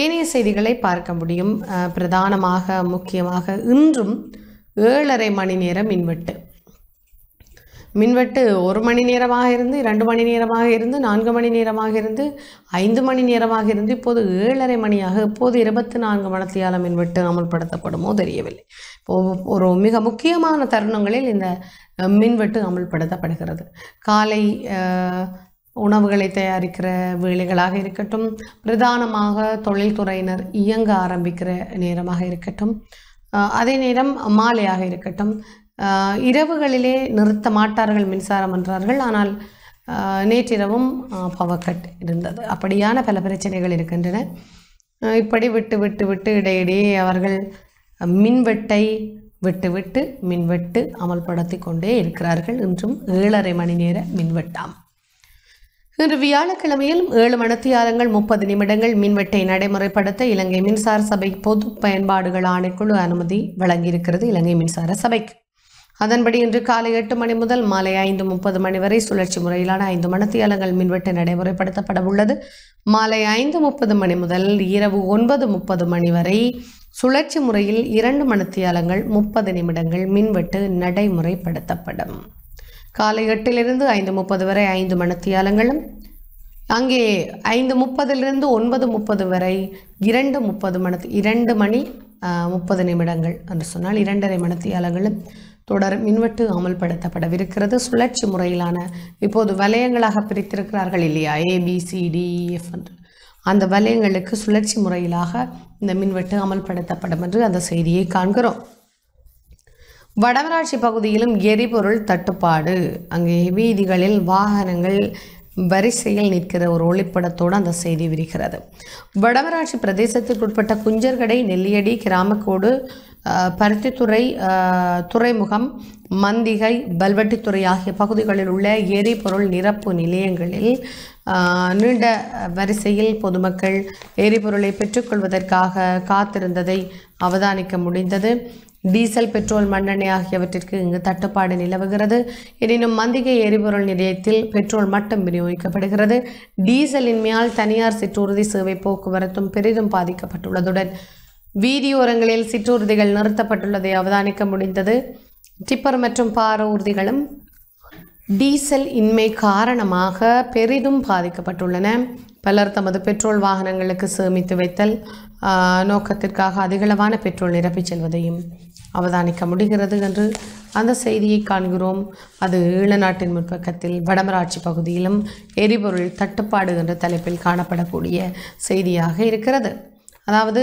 ஏனைய செய்திகளை பார்க்க முடியும் பிரதானமாக முக்கியமாக இன்றும் ஏழரை மணி நேரம் மின்வெட்டு மின்வெட்டு ஒரு மணி நேரமாக இருந்து இரண்டு மணி நேரமாக இருந்து நான்கு மணி நேரமாக இருந்து ஐந்து மணி நேரமாக இருந்து இப்போது ஏழரை மணியாக இப்போது இருபத்தி நான்கு மணத்தியால மின்வெட்டு அமல்படுத்தப்படுமோ தெரியவில்லை ஒரு மிக முக்கியமான தருணங்களில் இந்த மின்வெட்டு அமல்படுத்தப்படுகிறது காலை உணவுகளை தயாரிக்கிற வேலைகளாக இருக்கட்டும் பிரதானமாக தொழில்துறையினர் இயங்க ஆரம்பிக்கிற நேரமாக இருக்கட்டும் அதே நேரம் மாலையாக இருக்கட்டும் இரவுகளிலே நிறுத்த மாட்டார்கள் மின்சாரம் என்றார்கள் ஆனால் நேற்றிரவும் பவர் கட் இருந்தது அப்படியான பல பிரச்சனைகள் இருக்கின்றன இப்படி விட்டு விட்டு விட்டு இடையிடையே அவர்கள் மின்வெட்டை விட்டுவிட்டு மின்வெட்டு அமல்படுத்தி கொண்டே இருக்கிறார்கள் இன்றும் ஏழரை மணி நேர மின்வெட்டாம் இன்று வியாழக்கிழமையில் ஏழு மணித்தியாலங்கள் முப்பது நிமிடங்கள் மின்வெட்டை நடைமுறைப்படுத்த இலங்கை மின்சார சபை பொது பயன்பாடுகள் ஆணைக்குழு அனுமதி வழங்கியிருக்கிறது இலங்கை மின்சார சபைக்கு அதன்படி இன்று காலை எட்டு மணி முதல் மாலை ஐந்து முப்பது மணி வரை சுழற்சி முறையிலான ஐந்து மணத்தியாலங்கள் மின்வெட்டு நடைமுறைப்படுத்தப்பட உள்ளது மாலை ஐந்து முப்பது மணி முதல் இரவு ஒன்பது முப்பது மணி வரை சுழற்சி முறையில் இரண்டு மணத்தியாலங்கள் முப்பது நிமிடங்கள் மின்வெட்டு நடைமுறைப்படுத்தப்படும் காலை எட்டிலிருந்து ஐந்து முப்பது வரை ஐந்து மணத்தியாலங்களும் அங்கே ஐந்து முப்பதிலிருந்து ஒன்பது முப்பது வரை இரண்டு முப்பது மணி இரண்டு மணி முப்பது நிமிடங்கள் என்று சொன்னால் இரண்டரை மணத்தியாலங்களும் தொடர் மின்வெட்டு அமல்படுத்தப்படவிருக்கிறது சுழற்சி முறையிலான இப்போது வலயங்களாக பிரித்திருக்கிறார்கள் இல்லையா ஏபிசிடிஎஃப் e, அந்த வலயங்களுக்கு சுழற்சி முறையிலாக இந்த மின்வெட்டு அமல்படுத்தப்படும் என்று அந்த செய்தியை காண்கிறோம் வடமராட்சி பகுதியிலும் எரிபொருள் தட்டுப்பாடு அங்கே வீதிகளில் வாகனங்கள் வரிசையில் நிற்கிற ஒரு ஒளிப்படத்தோடு அந்த செய்தி விரிகிறது வடமராட்சி பிரதேசத்திற்குட்பட்ட குஞ்சர்கடை நெல்லியடி கிராமக்கோடு பருத்தித்துறை துறைமுகம் மந்திகை பல்வெட்டித்துறை ஆகிய பகுதிகளில் உள்ள எரிபொருள் நிரப்பு நிலையங்களில் நீண்ட வரிசையில் பொதுமக்கள் எரிபொருளை பெற்றுக்கொள்வதற்காக காத்திருந்ததை அவதானிக்க முடிந்தது டீசல் பெட்ரோல் மண்ணெண்ணெய் ஆகியவற்றிற்கு இங்கு தட்டுப்பாடு நிலவுகிறது எனினும் மந்திகை எரிபொருள் நிலையத்தில் பெட்ரோல் மட்டும் விநியோகிக்கப்படுகிறது டீசலின்மையால் தனியார் சிற்றுறுதி சேவை போக்குவரத்தும் பெரிதும் பாதிக்கப்பட்டுள்ளதுடன் வீதியோரங்களில் சிற்றூர்திகள் நிறுத்தப்பட்டுள்ளதை அவதானிக்க முடிந்தது டிப்பர் மற்றும் பார ஊர்திகளும் டீசல் இன்மை காரணமாக பெரிதும் பாதிக்கப்பட்டுள்ளன பலர் தமது பெட்ரோல் வாகனங்களுக்கு சேமித்து வைத்தல் நோக்கத்திற்காக அதிகளவான பெட்ரோல் நிரப்பிச் செல்வதையும் அவதானிக்க முடிகிறது என்று அந்த செய்தியை காண்கிறோம் அது ஈழ நாட்டின் முற்பக்கத்தில் வடமராட்சி பகுதியிலும் எரிபொருள் தட்டுப்பாடு என்ற தலைப்பில் காணப்படக்கூடிய செய்தியாக இருக்கிறது அதாவது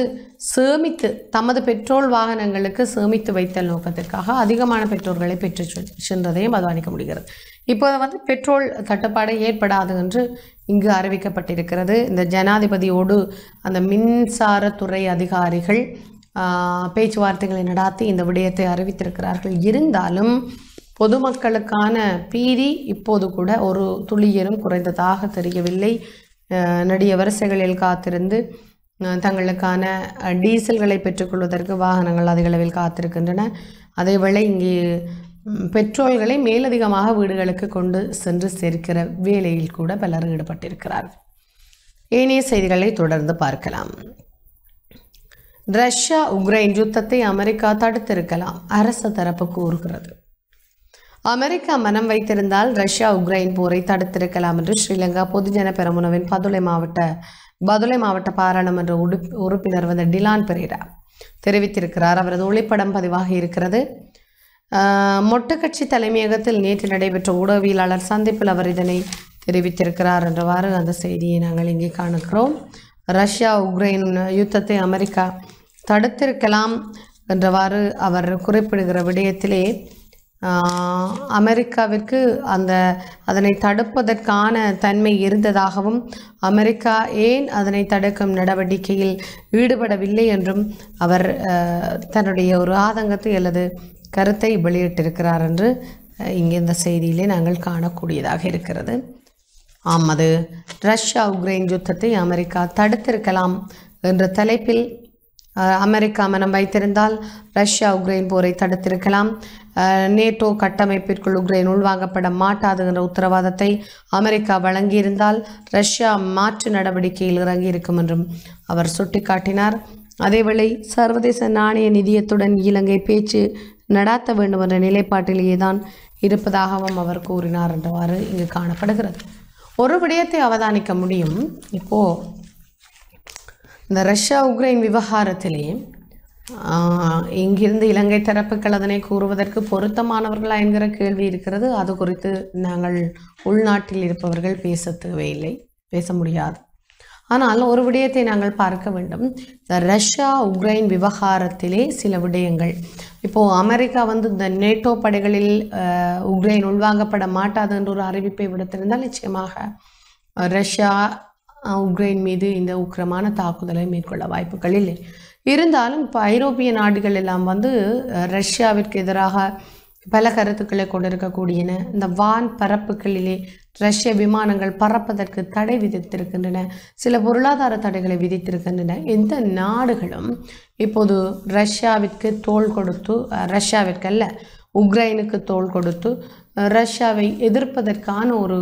சேமித்து தமது பெட்ரோல் வாகனங்களுக்கு சேமித்து வைத்தல் நோக்கத்திற்காக அதிகமான பெற்றோர்களை பெற்று சென்றதையும் அதானிக்க முடிகிறது இப்போது வந்து பெட்ரோல் தட்டுப்பாடு ஏற்படாது என்று இங்கு அறிவிக்கப்பட்டிருக்கிறது இந்த ஜனாதிபதியோடு அந்த மின்சாரத்துறை அதிகாரிகள் பேச்சுவார்த்தைகளை நடாத்தி இந்த விடயத்தை அறிவித்திருக்கிறார்கள் இருந்தாலும் பொதுமக்களுக்கான பீதி இப்போது கூட ஒரு துளியலும் குறைந்ததாக தெரியவில்லை நடிக வரிசைகளில் காத்திருந்து தங்களுக்கான டீசல்களை பெற்றுக்கொள்வதற்கு வாகனங்கள் அதிகளவில் காத்திருக்கின்றன அதேவேளை இங்கே பெட்ரோல்களை மேலதிகமாக வீடுகளுக்கு கொண்டு சென்று சேர்க்கிற வேலையில் கூட பலர் ஈடுபட்டிருக்கிறார்கள் ஏனைய செய்திகளை தொடர்ந்து பார்க்கலாம் ரஷ்யா உக்ரைன் யுத்தத்தை அமெரிக்கா தடுத்திருக்கலாம் அரசு தரப்பு கூறுகிறது அமெரிக்கா மனம் வைத்திருந்தால் ரஷ்யா உக்ரைன் போரை தடுத்திருக்கலாம் என்று ஸ்ரீலங்கா பொதுஜன பெரமுனவின் பதுளை மாவட்ட பதுளை மாவட்ட பாராளுமன்ற உறுப்பினர் வந்து டிலான் பெரேரா தெரிவித்திருக்கிறார் அவரது ஒளிப்படம் பதிவாக இருக்கிறது மொட்டு கட்சி தலைமையகத்தில் நேற்று நடைபெற்ற ஊடகவியலாளர் சந்திப்பில் அவர் இதனை தெரிவித்திருக்கிறார் என்றவாறு அந்த செய்தியை நாங்கள் இங்கே காணுகிறோம் ரஷ்யா உக்ரைன் யுத்தத்தை அமெரிக்கா தடுத்திருக்கலாம் என்றவாறு அவர் குறிப்பிடுகிற விடயத்திலே அமெரிக்காவிற்கு அந்த அதனை தடுப்பதற்கான தன்மை இருந்ததாகவும் அமெரிக்கா ஏன் அதனை தடுக்கும் நடவடிக்கையில் ஈடுபடவில்லை என்றும் அவர் தன்னுடைய ஒரு ஆதங்கத்தை அல்லது கருத்தை வெளியிட்டிருக்கிறார் என்று இங்கே இந்த செய்தியிலே நாங்கள் காணக்கூடியதாக இருக்கிறது ஆம் அது ரஷ்யா உக்ரைன் யுத்தத்தை அமெரிக்கா தடுத்திருக்கலாம் என்ற தலைப்பில் அமெரிக்கா மனம் வைத்திருந்தால் ரஷ்யா உக்ரைன் போரை தடுத்திருக்கலாம் நேட்டோ கட்டமைப்பிற்குள் உக்ரைன் உள்வாங்கப்பட மாட்டாது என்ற உத்தரவாதத்தை அமெரிக்கா வழங்கியிருந்தால் ரஷ்யா மாற்று நடவடிக்கையில் இறங்கியிருக்கும் என்றும் அவர் சுட்டிக்காட்டினார் அதேவேளை சர்வதேச நாணய நிதியத்துடன் இலங்கை பேச்சு நடாத்த வேண்டும் என்ற நிலைப்பாட்டிலேயே தான் இருப்பதாகவும் அவர் கூறினார் என்றவாறு இங்கு காணப்படுகிறது ஒரு விடயத்தை அவதானிக்க முடியும் இப்போது இந்த ரஷ்யா உக்ரைன் விவகாரத்திலே இங்கிருந்து இலங்கை தரப்புகள் அதனை கூறுவதற்கு பொருத்தமானவர்களா என்கிற கேள்வி இருக்கிறது அது குறித்து நாங்கள் உள்நாட்டில் இருப்பவர்கள் பேச தேவையில்லை பேச முடியாது ஆனால் ஒரு விடயத்தை நாங்கள் பார்க்க வேண்டும் இந்த ரஷ்யா உக்ரைன் விவகாரத்திலே சில விடயங்கள் இப்போது அமெரிக்கா வந்து இந்த நேட்டோ படைகளில் உக்ரைன் உள்வாங்கப்பட மாட்டாது என்ற ஒரு அறிவிப்பை விடுத்திருந்தால் நிச்சயமாக ரஷ்யா உக்ரைன் மீது இந்த உக்கிரமான தாக்குதலை மேற்கொள்ள வாய்ப்புகள் இல்லை இருந்தாலும் இப்போ ஐரோப்பிய நாடுகள் எல்லாம் வந்து ரஷ்யாவிற்கு எதிராக பல கருத்துக்களை கொண்டிருக்கக்கூடியன இந்த வான் பரப்புகளிலே ரஷ்ய விமானங்கள் பறப்பதற்கு தடை விதித்திருக்கின்றன சில பொருளாதார தடைகளை விதித்திருக்கின்றன எந்த நாடுகளும் இப்போது ரஷ்யாவிற்கு தோல் கொடுத்து ரஷ்யாவிற்கு அல்ல உக்ரைனுக்கு தோல் கொடுத்து ரஷ்யாவை எதிர்ப்பதற்கான ஒரு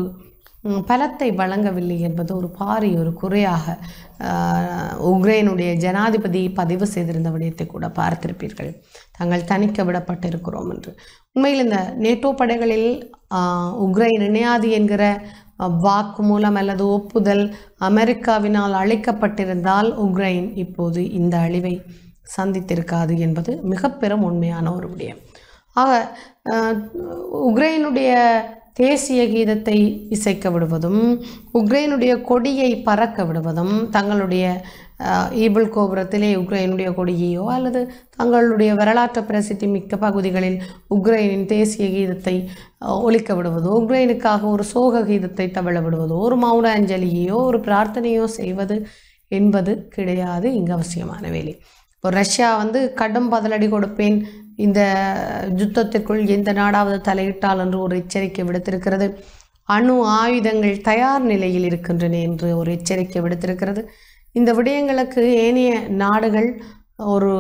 பலத்தை வழங்கவில்லை என்பது ஒரு பாரி ஒரு குறையாக உக்ரைனுடைய ஜனாதிபதி பதிவு செய்திருந்த விடயத்தை கூட பார்த்திருப்பீர்கள் தாங்கள் தணிக்க விடப்பட்டிருக்கிறோம் என்று உண்மையில் இந்த நேட்டோ படைகளில் உக்ரைன் இணையாது என்கிற வாக்கு மூலம் அல்லது ஒப்புதல் அமெரிக்காவினால் அழைக்கப்பட்டிருந்தால் உக்ரைன் இப்போது இந்த அழிவை சந்தித்திருக்காது என்பது மிக பெரும் உண்மையான ஒரு விடயம் ஆக உக்ரைனுடைய தேசிய கீதத்தை இசைக்க விடுவதும் உக்ரைனுடைய கொடியை பறக்க விடுவதும் தங்களுடைய ஈபிள் கோபுரத்திலே உக்ரைனுடைய கொடியையோ அல்லது தங்களுடைய வரலாற்று பிரசித்தி மிக்க பகுதிகளில் உக்ரைனின் தேசிய கீதத்தை ஒழிக்க விடுவதோ உக்ரைனுக்காக ஒரு சோக கீதத்தை தவிழ விடுவதோ ஒரு மௌன அஞ்சலியையோ ஒரு பிரார்த்தனையோ செய்வது என்பது கிடையாது இங்கு அவசியமான வேலை இப்போ ரஷ்யா வந்து கடும் பதிலடி கொடுப்பேன் இந்த யுத்தத்திற்குள் எந்த நாடாவது தலையிட்டால் என்று ஒரு எச்சரிக்கை விடுத்திருக்கிறது அணு ஆயுதங்கள் தயார் நிலையில் இருக்கின்றன என்று ஒரு எச்சரிக்கை விடுத்திருக்கிறது இந்த விடயங்களுக்கு ஏனைய நாடுகள் ஒரு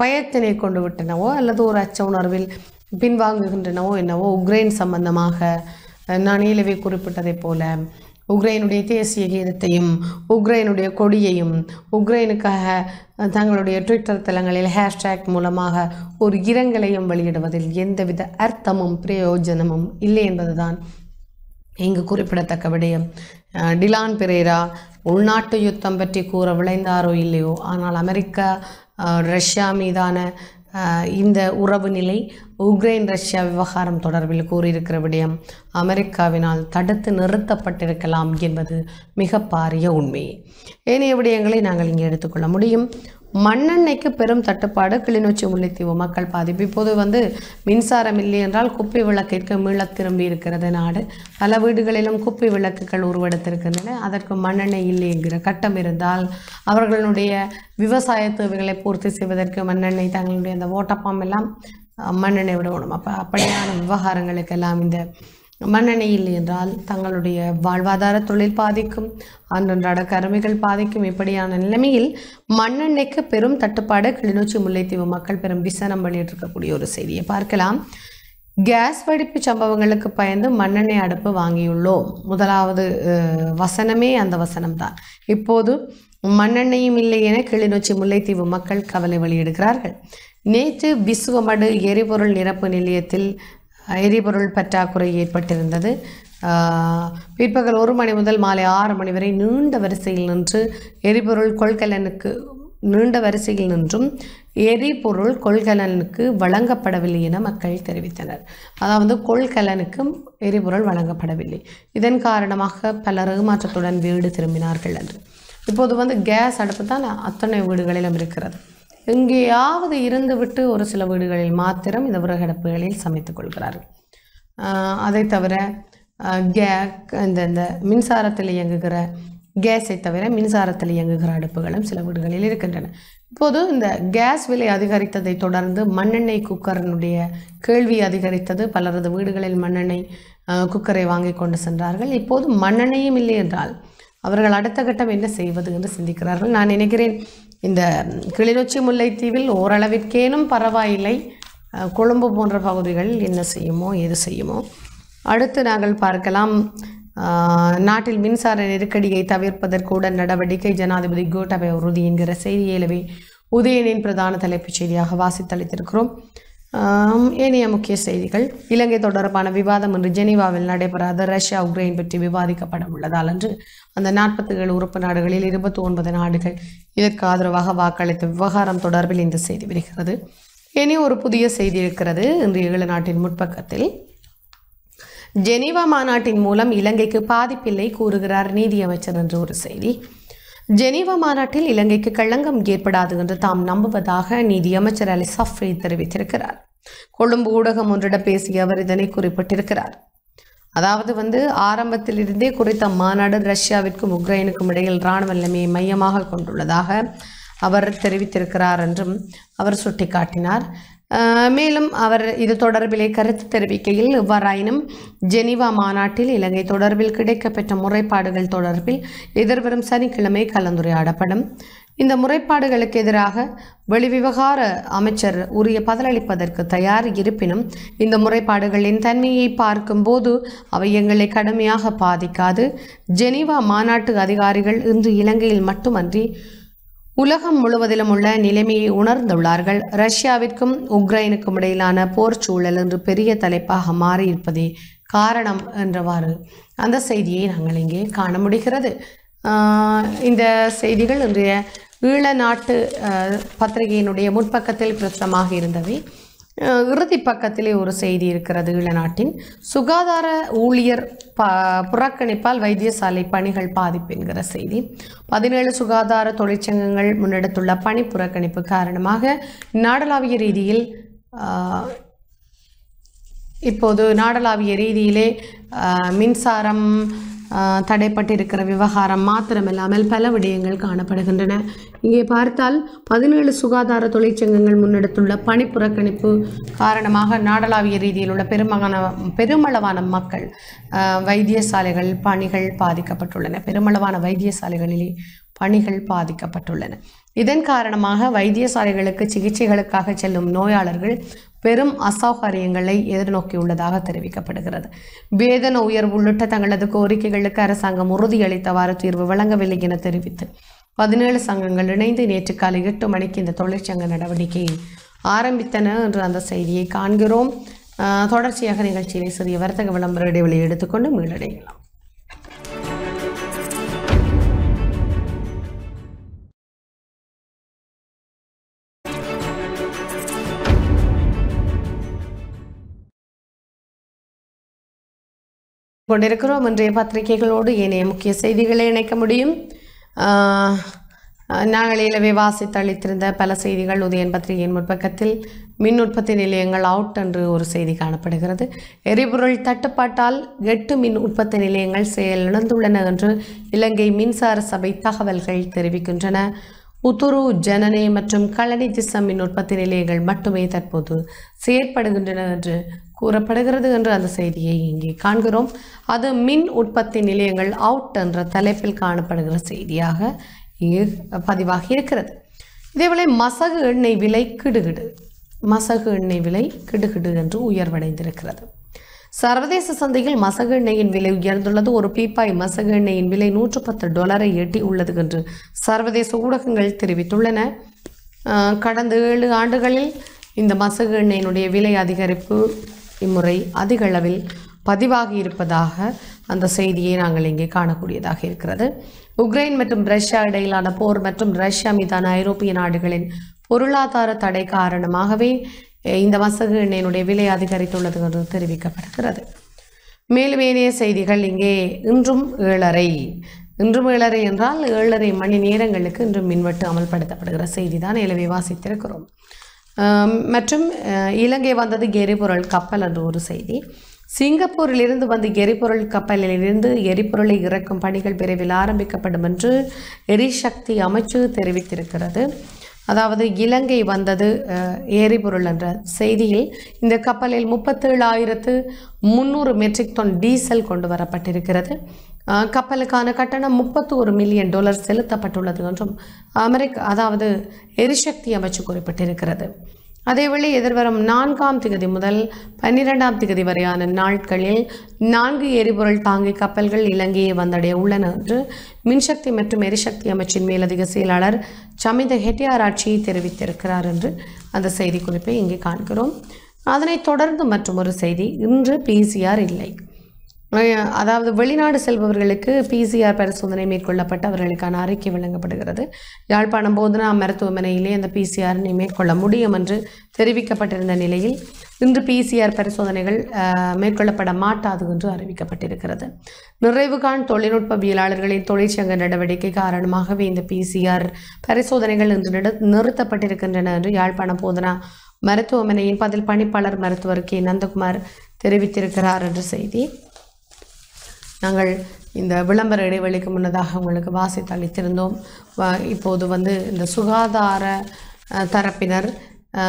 பயத்தினை கொண்டு விட்டனவோ அல்லது ஒரு அச்ச உணர்வில் பின்வாங்குகின்றனவோ என்னவோ உக்ரைன் சம்பந்தமாக நான் ஈழவே குறிப்பிட்டதைப் போல உக்ரைனுடைய தேசிய கீதத்தையும் உக்ரைனுடைய கொடியையும் உக்ரைனுக்காக தங்களுடைய ட்விட்டர் தளங்களில் ஹேஷ்டேக் மூலமாக ஒரு இரங்கலையும் வெளியிடுவதில் எந்தவித அர்த்தமும் பிரயோஜனமும் இல்லை என்பதுதான் இங்கு குறிப்பிடத்தக்க விடயம் டிலான் பிரேரா உள்நாட்டு யுத்தம் பற்றி கூற விளைந்தாரோ இல்லையோ ஆனால் அமெரிக்கா ரஷ்யா மீதான இந்த உறவு நிலை உக்ரைன் ரஷ்யா விவகாரம் தொடர்பில் கூறியிருக்கிற விடயம் அமெரிக்காவினால் தடுத்து நிறுத்தப்பட்டிருக்கலாம் என்பது மிக பாரிய உண்மை ஏனைய விடயங்களை நாங்கள் இங்கே எடுத்துக்கொள்ள முடியும் மண்ணெண்ணெய்க்கு பெரும் தட்டுப்பாடு கிளிநொச்சி முல்லைத்தீவு மக்கள் பாதிப்பு இப்போது வந்து மின்சாரம் இல்லை என்றால் குப்பை விளக்கிற்கு மீள திரும்பி இருக்கிறது நாடு பல வீடுகளிலும் குப்பை விளக்குகள் உருவெடுத்திருக்கின்றன அதற்கு மண்ணெண்ணெய் இல்லை என்கிற கட்டம் இருந்தால் அவர்களுடைய விவசாய தேவைகளை பூர்த்தி செய்வதற்கு மண்ணெண்ணெய் தங்களுடைய அந்த ஓட்டப்பாம் எல்லாம் மண்ணெண்ணெய் விடணும் அப்போ அப்படியான விவகாரங்களுக்கெல்லாம் இந்த மண்ணெண்ணெயில் என்றால் தங்களுடைய வாழ்வாதார தொழில் பாதிக்கும் அன்றன்றாட கருமைகள் பாதிக்கும் இப்படியான நிலைமையில் மண்ணெண்ணெய்க்கு பெரும் தட்டுப்பாடு கிளிநொச்சி முல்லைத்தீவு மக்கள் பெரும் விசனம் வெளியிட்டிருக்கக்கூடிய ஒரு செய்தியை பார்க்கலாம் கேஸ் வெடிப்பு சம்பவங்களுக்கு பயந்து மண்ணெண்ணெய் அடுப்பு வாங்கியுள்ளோம் முதலாவது வசனமே அந்த வசனம்தான் இப்போது மண்ணெண்ணையும் இல்லை என கிளிநொச்சி முல்லைத்தீவு மக்கள் கவலை வெளியிடுகிறார்கள் நேற்று விசுவமடு எரிபொருள் நிரப்பு நிலையத்தில் எரிபொருள் பற்றாக்குறை ஏற்பட்டிருந்தது பிற்பகல் ஒரு மணி முதல் மாலை ஆறு மணி வரை நீண்ட வரிசையில் நின்று எரிபொருள் கொள்கலனுக்கு நீண்ட வரிசையில் நின்றும் எரிபொருள் கொள்கலனுக்கு வழங்கப்படவில்லை என மக்கள் தெரிவித்தனர் அதாவது கொள்கலனுக்கும் எரிபொருள் வழங்கப்படவில்லை இதன் காரணமாக பலர் ஏமாற்றத்துடன் வீடு திரும்பினார்கள் என்று இப்போது வந்து கேஸ் அடுப்பு தான் அத்தனை வீடுகளிலும் இருக்கிறது எங்கேயாவது இருந்துவிட்டு ஒரு சில வீடுகளில் மாத்திரம் இந்த விறகடுப்புகளில் சமைத்து கொள்கிறார்கள் அதை தவிர கே இந்த இந்த மின்சாரத்தில் இயங்குகிற கேஸை தவிர மின்சாரத்தில் இயங்குகிற அடுப்புகளும் சில வீடுகளில் இருக்கின்றன இப்போது இந்த கேஸ் விலை அதிகரித்ததை தொடர்ந்து மண்ணெண்ணெய் குக்கரனுடைய கேள்வி அதிகரித்தது பலரது வீடுகளில் மண்ணெண்ணெய் குக்கரை வாங்கி கொண்டு சென்றார்கள் இப்போது மண்ணெண்ணையும் இல்லை என்றால் அவர்கள் அடுத்த கட்டம் என்ன செய்வது என்று சிந்திக்கிறார்கள் நான் நினைக்கிறேன் இந்த கிளிநொச்சி முல்லைத்தீவில் ஓரளவிற்கேனும் பரவாயில்லை கொழும்பு போன்ற பகுதிகள் என்ன செய்யுமோ எது செய்யுமோ அடுத்து நாங்கள் பார்க்கலாம் நாட்டில் மின்சார நெருக்கடியை தவிர்ப்பதற்குடன் நடவடிக்கை ஜனாதிபதி கோட்டாபய உறுதி என்கிற செய்தியிலவே உதயனின் பிரதான தலைப்புச் செய்தியாக வாசித்தளித்திருக்கிறோம் ஏனைய முக்கிய செய்திகள் இலங்கை தொடர்பான விவாதம் இன்று ஜெனீவாவில் நடைபெறாத ரஷ்யா உக்ரைன் பற்றி விவாதிக்கப்பட உள்ளதால் அன்று அந்த நாற்பத்தி ஏழு உறுப்பு நாடுகளில் இருபத்தி ஒன்பது நாடுகள் இதற்கு ஆதரவாக வாக்களித்த விவகாரம் தொடர்பில் இந்த செய்தி வருகிறது இனி ஒரு புதிய செய்தி இருக்கிறது இன்று ஏழு நாட்டின் முற்பக்கத்தில் ஜெனீவா மாநாட்டின் மூலம் இலங்கைக்கு பாதிப்பில்லை கூறுகிறார் நீதியமைச்சர் என்று ஒரு செய்தி ஜெனீவா மாநாட்டில் இலங்கைக்கு களங்கம் ஏற்படாது என்று தாம் நம்புவதாக நிதியமைச்சர் அலி சஃப்ரி தெரிவித்திருக்கிறார் கொழும்பு ஊடகம் ஒன்றிடம் பேசிய அவர் இதனை குறிப்பிட்டிருக்கிறார் அதாவது வந்து ஆரம்பத்திலிருந்தே குறித்த மாநாடு ரஷ்யாவிற்கும் உக்ரைனுக்கும் இடையில் இராணுவ நிலைமையை மையமாக கொண்டுள்ளதாக அவர் தெரிவித்திருக்கிறார் என்றும் அவர் சுட்டிக்காட்டினார் மேலும் அவர் இது தொடர்பிலே கருத்து தெரிவிக்கையில் எவ்வாறாயினும் ஜெனீவா மாநாட்டில் இலங்கை தொடர்பில் கிடைக்கப்பெற்ற முறைப்பாடுகள் தொடர்பில் எதிர்வரும் சனிக்கிழமை கலந்துரையாடப்படும் இந்த முறைப்பாடுகளுக்கு எதிராக வெளிவிவகார அமைச்சர் உரிய பதிலளிப்பதற்கு தயார் இருப்பினும் இந்த முறைப்பாடுகளின் தன்மையை பார்க்கும்போது அவை எங்களை கடுமையாக பாதிக்காது ஜெனீவா மாநாட்டு அதிகாரிகள் இன்று இலங்கையில் மட்டுமன்றி உலகம் முழுவதிலும் உள்ள நிலைமையை உணர்ந்துள்ளார்கள் ரஷ்யாவிற்கும் உக்ரைனுக்கும் இடையிலான போர் சூழல் என்று பெரிய தலைப்பாக மாறியிருப்பதே காரணம் என்றவாறு அந்த செய்தியை நாங்கள் இங்கே காண முடிகிறது இந்த செய்திகள் இன்றைய நாட்டு பத்திரிகையினுடைய முற்பக்கத்தில் பிரசமாக இருந்தவை இறுதி பக்கத்திலே ஒரு செய்தி இருக்கிறது நாட்டின் சுகாதார ஊழியர் ப புறக்கணிப்பால் வைத்தியசாலை பணிகள் பாதிப்பு என்கிற செய்தி பதினேழு சுகாதார தொழிற்சங்கங்கள் முன்னெடுத்துள்ள பணி புறக்கணிப்பு காரணமாக நாடளாவிய ரீதியில் இப்போது நாடளாவிய ரீதியிலே மின்சாரம் தடைப்பட்டிருக்கிற விவகாரம் மாத்திரமில்லாமல் பல விடயங்கள் காணப்படுகின்றன இங்கே பார்த்தால் பதினேழு சுகாதார தொழிற்சங்கங்கள் முன்னெடுத்துள்ள பணி புறக்கணிப்பு காரணமாக நாடளாவிய ரீதியில் உள்ள பெருமகான பெருமளவான மக்கள் வைத்தியசாலைகள் பணிகள் பாதிக்கப்பட்டுள்ளன பெருமளவான வைத்தியசாலைகளிலே பணிகள் பாதிக்கப்பட்டுள்ளன இதன் காரணமாக வைத்தியசாலைகளுக்கு சிகிச்சைகளுக்காக செல்லும் நோயாளர்கள் பெரும் அசௌகரியங்களை எதிர்நோக்கியுள்ளதாக தெரிவிக்கப்படுகிறது வேதன உயர்வு உள்ளிட்ட தங்களது கோரிக்கைகளுக்கு அரசாங்கம் உறுதியளித்தவாறு தீர்வு வழங்கவில்லை என தெரிவித்து பதினேழு சங்கங்கள் இணைந்து நேற்று காலை எட்டு மணிக்கு இந்த தொழிற்சங்க நடவடிக்கையை ஆரம்பித்தன என்று அந்த செய்தியை காண்கிறோம் தொடர்ச்சியாக நிகழ்ச்சியிலே சிறிய வர்த்தக விளம்பர இடைவெளியை எடுத்துக்கொண்டு மீளடையலாம் கொண்டிருக்கிறோம் இன்றைய பத்திரிகைகளோடு ஏனைய முக்கிய செய்திகளை இணைக்க முடியும் வாசித்து வாசித்தளித்திருந்த பல செய்திகள் உதயன் பத்திரிகையின் முற்பக்கத்தில் மின் உற்பத்தி நிலையங்கள் அவுட் என்று ஒரு செய்தி காணப்படுகிறது எரிபொருள் தட்டுப்பாட்டால் எட்டு மின் உற்பத்தி நிலையங்கள் செயலிழந்துள்ளன என்று இலங்கை மின்சார சபை தகவல்கள் தெரிவிக்கின்றன உத்துரு ஜனனே மற்றும் களனி திசம் மின் உற்பத்தி நிலையங்கள் மட்டுமே தற்போது செயற்படுகின்றன என்று கூறப்படுகிறது என்று அந்த செய்தியை இங்கே காண்கிறோம் அது மின் உற்பத்தி நிலையங்கள் அவுட் என்ற தலைப்பில் காணப்படுகிற செய்தியாக இங்கு பதிவாகி இருக்கிறது இதேபோல மசகு எண்ணெய் விலை கிடுகிடு மசகு எண்ணெய் விலை கிடுகிடு என்று உயர்வடைந்திருக்கிறது சர்வதேச சந்தையில் மசகு எண்ணெயின் விலை உயர்ந்துள்ளது ஒரு பீப்பாய் மசகு எண்ணெயின் விலை நூற்று பத்து டாலரை எட்டி உள்ளது என்று சர்வதேச ஊடகங்கள் தெரிவித்துள்ளன கடந்த ஏழு ஆண்டுகளில் இந்த மசகு எண்ணெயினுடைய விலை அதிகரிப்பு இம்முறை அதிக அளவில் பதிவாகி இருப்பதாக அந்த செய்தியை நாங்கள் இங்கே காணக்கூடியதாக இருக்கிறது உக்ரைன் மற்றும் ரஷ்யா இடையிலான போர் மற்றும் ரஷ்யா மீதான ஐரோப்பிய நாடுகளின் பொருளாதார தடை காரணமாகவே இந்த மசகு எண்ணெயினுடைய விலை அதிகரித்துள்ளது என்று தெரிவிக்கப்படுகிறது மேலும் ஏனைய செய்திகள் இங்கே இன்றும் ஏழரை இன்றும் ஏழரை என்றால் ஏழரை மணி நேரங்களுக்கு இன்றும் மின்வெட்டு அமல்படுத்தப்படுகிற செய்தி தான் எனவே வாசித்திருக்கிறோம் மற்றும் இலங்கை வந்தது எரிபொருள் கப்பல் என்ற ஒரு செய்தி சிங்கப்பூரிலிருந்து வந்து எரிபொருள் கப்பலிலிருந்து எரிபொருளை இறக்கும் பணிகள் விரைவில் ஆரம்பிக்கப்படும் என்று எரிசக்தி அமைச்சு தெரிவித்திருக்கிறது அதாவது இலங்கை வந்தது எரிபொருள் என்ற செய்தியில் இந்த கப்பலில் முப்பத்தேழாயிரத்து முந்நூறு மெட்ரிக் டன் டீசல் கொண்டு வரப்பட்டிருக்கிறது கப்பலுக்கான கட்டணம் முப்பத்து ஒரு மில்லியன் டாலர் செலுத்தப்பட்டுள்ளது என்றும் அமெரிக்க அதாவது எரிசக்தி அமைச்சு குறிப்பிட்டிருக்கிறது அதேவேளை எதிர்வரும் நான்காம் திகதி முதல் பன்னிரெண்டாம் திகதி வரையான நாட்களில் நான்கு எரிபொருள் தாங்கி கப்பல்கள் இலங்கையை வந்தடைய உள்ளன என்று மின்சக்தி மற்றும் எரிசக்தி அமைச்சின் மேலதிக செயலாளர் சமித ஹெட்டியாராட்சி தெரிவித்திருக்கிறார் என்று அந்த செய்திக்குறிப்பை இங்கே காண்கிறோம் அதனைத் தொடர்ந்து மற்றும் ஒரு செய்தி இன்று பிசிஆர் இல்லை அதாவது வெளிநாடு செல்பவர்களுக்கு பிசிஆர் பரிசோதனை மேற்கொள்ளப்பட்டு அவர்களுக்கான அறிக்கை வழங்கப்படுகிறது யாழ்ப்பாணம் போதனா மருத்துவமனையிலே அந்த பிசிஆரினை மேற்கொள்ள முடியும் என்று தெரிவிக்கப்பட்டிருந்த நிலையில் இன்று பிசிஆர் பரிசோதனைகள் மேற்கொள்ளப்பட மாட்டாது என்று அறிவிக்கப்பட்டிருக்கிறது நிறைவுகான் தொழில்நுட்பவியலாளர்களின் தொழிற்சங்க நடவடிக்கை காரணமாகவே இந்த பிசிஆர் பரிசோதனைகள் இன்று நிறுத்தப்பட்டிருக்கின்றன என்று யாழ்ப்பாணம் போதனா மருத்துவமனையின் பதில் பணிப்பாளர் மருத்துவர் கே நந்தகுமார் தெரிவித்திருக்கிறார் என்ற செய்தி நாங்கள் இந்த விளம்பர இடைவெளிக்கு முன்னதாக உங்களுக்கு வாசித்து அளித்திருந்தோம் இப்போது வந்து இந்த சுகாதார தரப்பினர்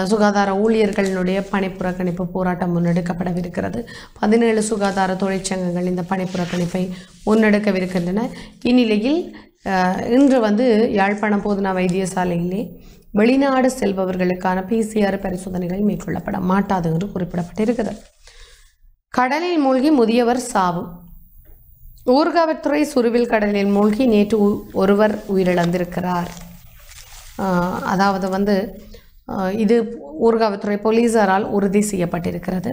சுகாதார ஊழியர்களினுடைய பணி புறக்கணிப்பு போராட்டம் முன்னெடுக்கப்படவிருக்கிறது பதினேழு சுகாதார தொழிற்சங்கங்கள் இந்த பணி புறக்கணிப்பை முன்னெடுக்கவிருக்கின்றன இந்நிலையில் இன்று வந்து யாழ்ப்பாணம் போதுனா வைத்தியசாலையிலே வெளிநாடு செல்பவர்களுக்கான பிசிஆர் பரிசோதனைகள் மேற்கொள்ளப்பட மாட்டாது என்று குறிப்பிடப்பட்டிருக்கிறது கடலில் மூழ்கி முதியவர் சாவு ஊர்காவத்துறை சுருவில் கடலில் மூழ்கி நேற்று ஒருவர் உயிரிழந்திருக்கிறார் அதாவது வந்து இது ஊர்காவத்துறை போலீசாரால் உறுதி செய்யப்பட்டிருக்கிறது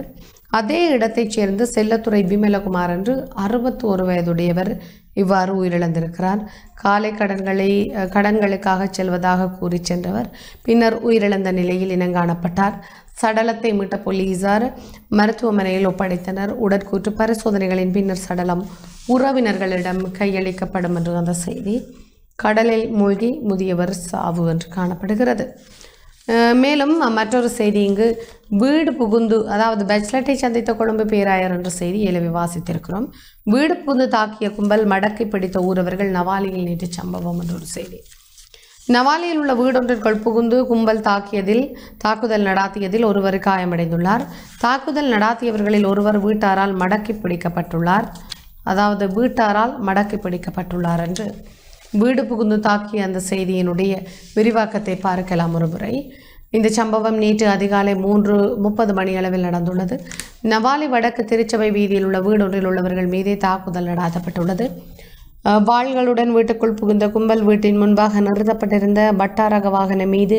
அதே இடத்தைச் சேர்ந்து செல்லத்துறை விமலகுமார் என்று அறுபத்தி ஒரு வயதுடையவர் இவ்வாறு உயிரிழந்திருக்கிறார் காலை கடன்களை கடன்களுக்காக செல்வதாக கூறி சென்றவர் பின்னர் உயிரிழந்த நிலையில் இனங்காணப்பட்டார் சடலத்தை மீட்ட போலீசார் மருத்துவமனையில் ஒப்படைத்தனர் உடற்கூற்று பரிசோதனைகளின் பின்னர் சடலம் உறவினர்களிடம் கையளிக்கப்படும் என்று அந்த செய்தி கடலில் மூழ்கி முதியவர் சாவு என்று காணப்படுகிறது மேலும் மற்றொரு செய்தி இங்கு வீடு புகுந்து அதாவது பெச்லட்டை சந்தித்த கொழும்பு பேராயர் என்ற செய்தி எழுவி வாசித்திருக்கிறோம் வீடு புகுந்து தாக்கிய கும்பல் மடக்கை பிடித்த ஊரவர்கள் நவாலியில் நேற்று சம்பவம் என்ற ஒரு செய்தி நவாலியில் உள்ள வீடொன்றிற்குள் புகுந்து கும்பல் தாக்கியதில் தாக்குதல் நடாத்தியதில் ஒருவர் காயமடைந்துள்ளார் தாக்குதல் நடாத்தியவர்களில் ஒருவர் வீட்டாரால் மடக்கி பிடிக்கப்பட்டுள்ளார் அதாவது வீட்டாரால் மடக்கி பிடிக்கப்பட்டுள்ளார் என்று வீடு புகுந்து தாக்கிய அந்த செய்தியினுடைய விரிவாக்கத்தை பார்க்கலாம் ஒருமுறை இந்த சம்பவம் நேற்று அதிகாலை மூன்று முப்பது மணி அளவில் நடந்துள்ளது நவாலி வடக்கு திருச்சபை வீதியில் உள்ள வீடொன்றில் உள்ளவர்கள் மீதே தாக்குதல் நடாத்தப்பட்டுள்ளது வாள்களுடன் வீட்டுக்குள் புகுந்த கும்பல் வீட்டின் முன்பாக நிறுத்தப்பட்டிருந்த பட்டாரக வாகனம் மீது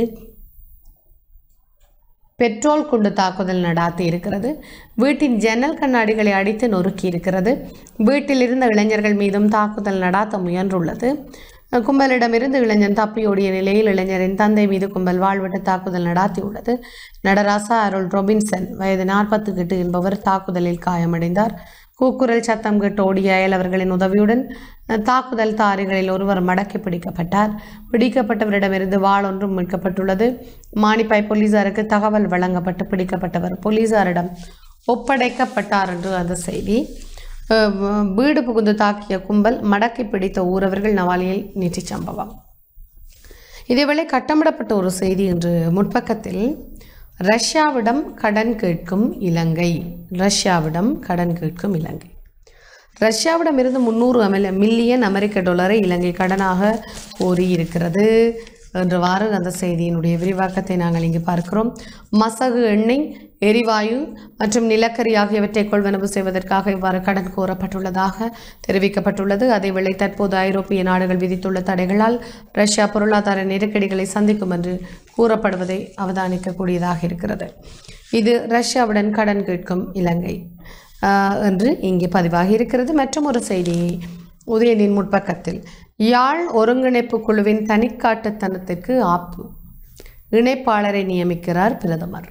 பெட்ரோல் குண்டு தாக்குதல் நடாத்தி இருக்கிறது வீட்டின் ஜன்னல் கண்ணாடிகளை அடித்து நொறுக்கி இருக்கிறது வீட்டில் இருந்த இளைஞர்கள் மீதும் தாக்குதல் நடாத்த முயன்றுள்ளது கும்பலிடமிருந்து இளைஞன் தப்பியோடிய நிலையில் இளைஞரின் தந்தை மீது கும்பல் வாழ்விட்டு தாக்குதல் நடாத்தியுள்ளது நடராசா அருள் ரொபின்சன் வயது நாற்பத்து எட்டு என்பவர் தாக்குதலில் காயமடைந்தார் கூக்குரல் சத்தம் கேட்டு ஓடிய அயலவர்களின் உதவியுடன் தாக்குதல் தாரிகளில் ஒருவர் மடக்கி பிடிக்கப்பட்டார் பிடிக்கப்பட்டவரிடமிருந்து வாள் ஒன்றும் மீட்கப்பட்டுள்ளது மானிப்பாய் போலீசாருக்கு தகவல் வழங்கப்பட்டு பிடிக்கப்பட்டவர் போலீசாரிடம் ஒப்படைக்கப்பட்டார் என்று அந்த செய்தி வீடு புகுந்து தாக்கிய கும்பல் மடக்கி பிடித்த ஊரவர்கள் நவாலியில் நீட்டி சம்பவம் இதேவேளை கட்டமிடப்பட்ட ஒரு செய்தி என்று முற்பக்கத்தில் ரஷ்யாவிடம் கடன் கேட்கும் இலங்கை ரஷ்யாவிடம் கடன் கேட்கும் இலங்கை ரஷ்யாவிடம் இருந்து முந்நூறு அமெல மில்லியன் அமெரிக்க டாலரை இலங்கை கடனாக கோரி இருக்கிறது என்றவாறு அந்த செய்தியினுடைய விரிவாக்கத்தை நாங்கள் இங்கு பார்க்கிறோம் மசகு எண்ணெய் எரிவாயு மற்றும் நிலக்கரி ஆகியவற்றை கொள்வனவு செய்வதற்காக இவ்வாறு கடன் கோரப்பட்டுள்ளதாக தெரிவிக்கப்பட்டுள்ளது அதேவேளை தற்போது ஐரோப்பிய நாடுகள் விதித்துள்ள தடைகளால் ரஷ்யா பொருளாதார நெருக்கடிகளை சந்திக்கும் என்று கூறப்படுவதை அவதானிக்கக்கூடியதாக இருக்கிறது இது ரஷ்யாவுடன் கடன் கேட்கும் இலங்கை என்று இங்கே பதிவாகி இருக்கிறது மற்றும் ஒரு செய்தி உதயனின் முற்பக்கத்தில் யாழ் ஒருங்கிணைப்பு குழுவின் தனிக்காட்டுத்தனத்திற்கு ஆப்பு இணைப்பாளரை நியமிக்கிறார் பிரதமர்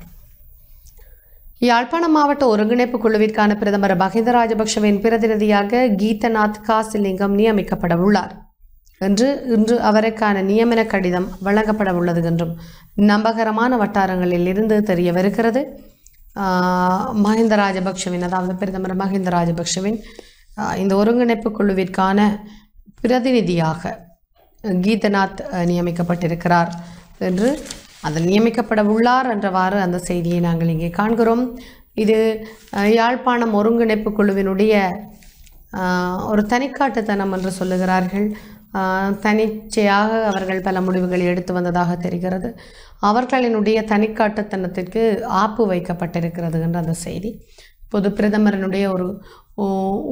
யாழ்ப்பாணம் மாவட்ட ஒருங்கிணைப்பு குழுவிற்கான பிரதமர் மஹிந்த ராஜபக்ஷவின் பிரதிநிதியாக கீதநாத் காசிலிங்கம் நியமிக்கப்பட உள்ளார் என்று இன்று அவருக்கான நியமன கடிதம் வழங்கப்பட உள்ளது என்றும் நம்பகரமான வட்டாரங்களில் இருந்து தெரியவிருக்கிறது மஹிந்த ராஜபக்ஷவின் அதாவது பிரதமர் மஹிந்த ராஜபக்ஷவின் இந்த ஒருங்கிணைப்பு குழுவிற்கான பிரதிநிதியாக கீதநாத் நியமிக்கப்பட்டிருக்கிறார் என்று அதில் நியமிக்கப்பட உள்ளார் என்றவாறு அந்த செய்தியை நாங்கள் இங்கே காண்கிறோம் இது யாழ்ப்பாணம் ஒருங்கிணைப்பு குழுவினுடைய ஒரு தனிக்காட்டுத்தனம் என்று சொல்லுகிறார்கள் தனிச்சையாக அவர்கள் பல முடிவுகளை எடுத்து வந்ததாக தெரிகிறது அவர்களினுடைய தனிக்காட்டுத்தனத்திற்கு ஆப்பு வைக்கப்பட்டிருக்கிறது என்ற அந்த செய்தி பொது பிரதமரனுடைய ஒரு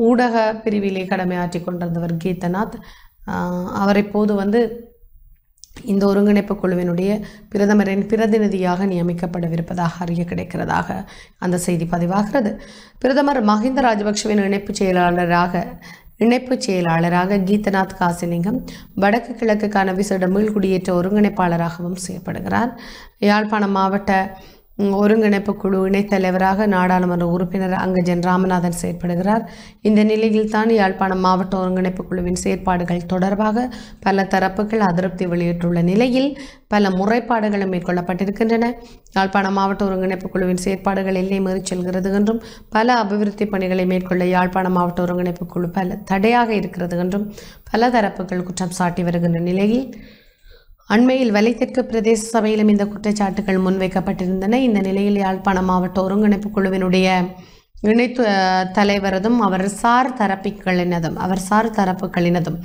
ஊடக பிரிவிலே கடமையாற்றி கொண்டிருந்தவர் கீதநாத் அவர் இப்போது வந்து இந்த ஒருங்கிணைப்பு குழுவினுடைய பிரதமரின் பிரதிநிதியாக நியமிக்கப்படவிருப்பதாக அறிய கிடைக்கிறதாக அந்த செய்தி பதிவாகிறது பிரதமர் மஹிந்த ராஜபக்சவின் இணைப்பு செயலாளராக இணைப்பு செயலாளராக கீதநாத் காசிலிங்கம் வடக்கு கிழக்குக்கான விசேட குடியேற்ற ஒருங்கிணைப்பாளராகவும் செயல்படுகிறார் யாழ்ப்பாணம் மாவட்ட ஒருங்கிணைப்பு குழு இணைத் தலைவராக நாடாளுமன்ற உறுப்பினர் அங்கஜன் ராமநாதன் செயற்படுகிறார் இந்த நிலையில் தான் யாழ்ப்பாணம் மாவட்ட ஒருங்கிணைப்பு குழுவின் செயற்பாடுகள் தொடர்பாக பல தரப்புகள் அதிருப்தி வெளியிட்டுள்ள நிலையில் பல முறைப்பாடுகளும் மேற்கொள்ளப்பட்டிருக்கின்றன யாழ்ப்பாணம் மாவட்ட ஒருங்கிணைப்பு குழுவின் செயற்பாடுகள் எல்லை மீறி செல்கிறது என்றும் பல அபிவிருத்தி பணிகளை மேற்கொள்ள யாழ்ப்பாணம் மாவட்ட ஒருங்கிணைப்பு குழு பல தடையாக இருக்கிறது என்றும் பல தரப்புகள் குற்றம் சாட்டி வருகின்ற நிலையில் அண்மையில் வலைத்தெற்கு பிரதேச சபையிலும் இந்த குற்றச்சாட்டுகள் முன்வைக்கப்பட்டிருந்தன இந்த நிலையில் யாழ்ப்பாணம் மாவட்ட ஒருங்கிணைப்பு குழுவினுடைய இணைத்து தலைவரதும் அவர் சார் தரப்புகளினதும் அவர் சார் தரப்புகளினதும்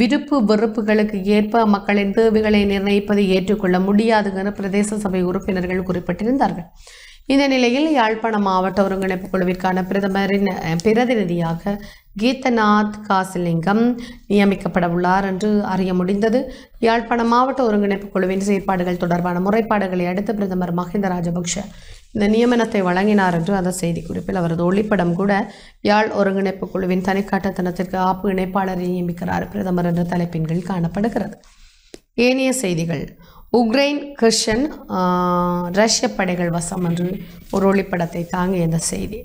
விருப்பு வெறுப்புகளுக்கு ஏற்ப மக்களின் தேவைகளை நிர்ணயிப்பதை ஏற்றுக்கொள்ள முடியாது என பிரதேச சபை உறுப்பினர்கள் குறிப்பிட்டிருந்தார்கள் இந்த நிலையில் யாழ்ப்பாணம் மாவட்ட ஒருங்கிணைப்பு குழுவிற்கான பிரதமரின் பிரதிநிதியாக கீதநாத் காசிலிங்கம் நியமிக்கப்பட உள்ளார் என்று அறிய முடிந்தது யாழ்ப்பாண மாவட்ட ஒருங்கிணைப்பு குழுவின் செயற்பாடுகள் தொடர்பான முறைப்பாடுகளை அடுத்து பிரதமர் மஹிந்த ராஜபக்ஷ இந்த நியமனத்தை வழங்கினார் என்று அந்த செய்திக்குறிப்பில் அவரது ஒளிப்படம் கூட யாழ் ஒருங்கிணைப்பு குழுவின் தனிக்காட்டத்தனத்திற்கு ஆப்பு இணைப்பாளரை நியமிக்கிறார் பிரதமர் என்ற தலைப்பின்கள் காணப்படுகிறது ஏனைய செய்திகள் உக்ரைன் கிறிஷன் ரஷ்ய படைகள் வசம் என்று ஒரு ஒளிப்படத்தை தாங்கிய இந்த செய்தி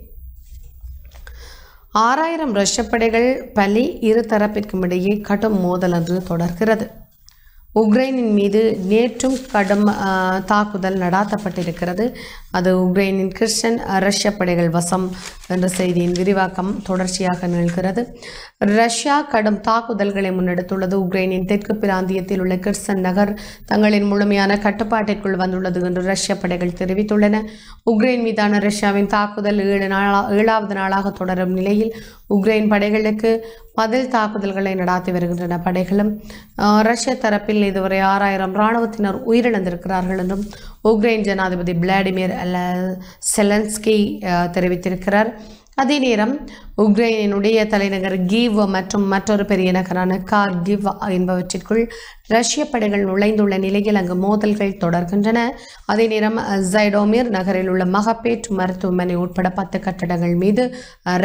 ஆறாயிரம் ரஷ்யப்படைகள் பலி இரு தரப்பிற்கும் இடையே கடும் மோதல் அன்று தொடர்கிறது உக்ரைனின் மீது நேற்றும் கடும் தாக்குதல் நடாத்தப்பட்டிருக்கிறது அது உக்ரைனின் கிறிஸ்டன் ரஷ்ய படைகள் வசம் என்ற செய்தியின் விரிவாக்கம் தொடர்ச்சியாக நிகழ்கிறது ரஷ்யா கடும் தாக்குதல்களை முன்னெடுத்துள்ளது உக்ரைனின் தெற்கு பிராந்தியத்தில் உள்ள கிறிஸ்டன் நகர் தங்களின் முழுமையான கட்டுப்பாட்டிற்குள் வந்துள்ளது என்று ரஷ்ய படைகள் தெரிவித்துள்ளன உக்ரைன் மீதான ரஷ்யாவின் தாக்குதல் ஏழு நாளா ஏழாவது நாளாக தொடரும் நிலையில் உக்ரைன் படைகளுக்கு பதில் தாக்குதல்களை நடாத்தி வருகின்றன படைகளும் ரஷ்ய தரப்பில் இதுவரை ஆறாயிரம் இராணுவத்தினர் உயிரிழந்திருக்கிறார்கள் என்றும் உக்ரைன் ஜனாதிபதி விளாடிமிர் செலன்ஸ்கி தெரிவித்திருக்கிறார் அதே நேரம் உக்ரைனுடைய தலைநகர் கீவ் மற்றும் மற்றொரு பெரிய நகரான கார்கிவ் என்பவற்றிற்குள் ரஷ்ய படைகள் நுழைந்துள்ள நிலையில் அங்கு மோதல்கள் தொடர்கின்றன அதே நேரம் ஜைடோமிர் நகரில் உள்ள மகப்பேட் மருத்துவமனை உட்பட பத்து கட்டடங்கள் மீது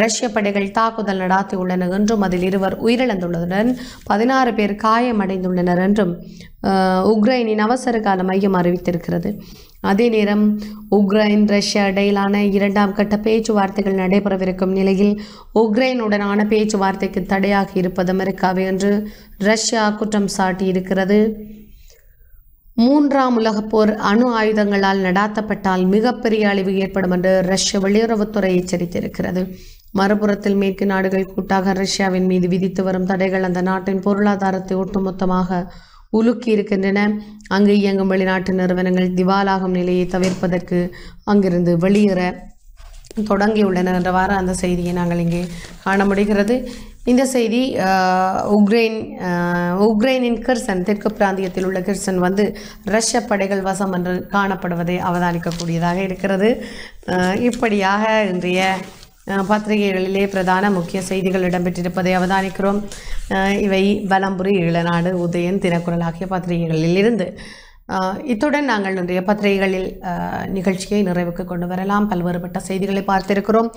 ரஷ்ய படைகள் தாக்குதல் நடாத்தியுள்ளனர் என்றும் அதில் இருவர் உயிரிழந்துள்ளதுடன் பதினாறு பேர் காயமடைந்துள்ளனர் என்றும் உக்ரைனின் அவசர கால மையம் அறிவித்திருக்கிறது அதே நேரம் உக்ரைன் ரஷ்யா இடையிலான இரண்டாம் கட்ட பேச்சுவார்த்தைகள் நடைபெறவிருக்கும் நிலையில் உக்ரைனுடனான பேச்சுவார்த்தைக்கு தடையாக இருப்பது அமெரிக்காவை என்று ரஷ்யா குற்றம் சாட்டியிருக்கிறது மூன்றாம் உலகப் போர் அணு ஆயுதங்களால் நடாத்தப்பட்டால் மிகப்பெரிய அழிவு ஏற்படும் என்று ரஷ்ய வெளியுறவுத்துறை எச்சரித்திருக்கிறது மறுபுறத்தில் மேற்கு நாடுகள் கூட்டாக ரஷ்யாவின் மீது விதித்து வரும் தடைகள் அந்த நாட்டின் பொருளாதாரத்தை ஒட்டுமொத்தமாக உலுக்கி இருக்கின்றன அங்கு இயங்கும் வெளிநாட்டு நிறுவனங்கள் திவாலாகும் நிலையை தவிர்ப்பதற்கு அங்கிருந்து வெளியேற தொடங்கியுள்ளனர் என்றவாறு அந்த செய்தியை நாங்கள் இங்கே காண முடிகிறது இந்த செய்தி உக்ரைன் உக்ரைனின் கிர்சன் தெற்கு பிராந்தியத்தில் உள்ள கிர்சன் வந்து ரஷ்ய படைகள் வசம் என்று காணப்படுவதை அவதானிக்கக்கூடியதாக இருக்கிறது இப்படியாக இன்றைய பத்திரிகைகளிலே பிரதான முக்கிய செய்திகள் இடம்பெற்றிருப்பதை அவதானிக்கிறோம் இவை பலம்புரி ஈழநாடு உதயன் தினக்குரல் ஆகிய பத்திரிகைகளில் இருந்து இத்துடன் நாங்கள் இன்றைய பத்திரிகைகளில் நிகழ்ச்சியை நிறைவுக்கு கொண்டு வரலாம் பல்வேறுபட்ட செய்திகளை பார்த்திருக்கிறோம்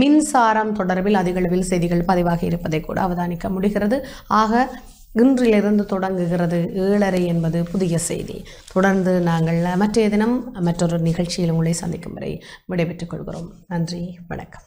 மின்சாரம் தொடர்பில் அதிகளவில் செய்திகள் பதிவாகி இருப்பதை கூட அவதானிக்க முடிகிறது ஆக இன்றிலிருந்து தொடங்குகிறது ஏழரை என்பது புதிய செய்தி தொடர்ந்து நாங்கள் மற்றைய தினம் மற்றொரு நிகழ்ச்சியில் உங்களை சந்திக்கும் வரை விடைபெற்றுக் கொள்கிறோம் நன்றி வணக்கம்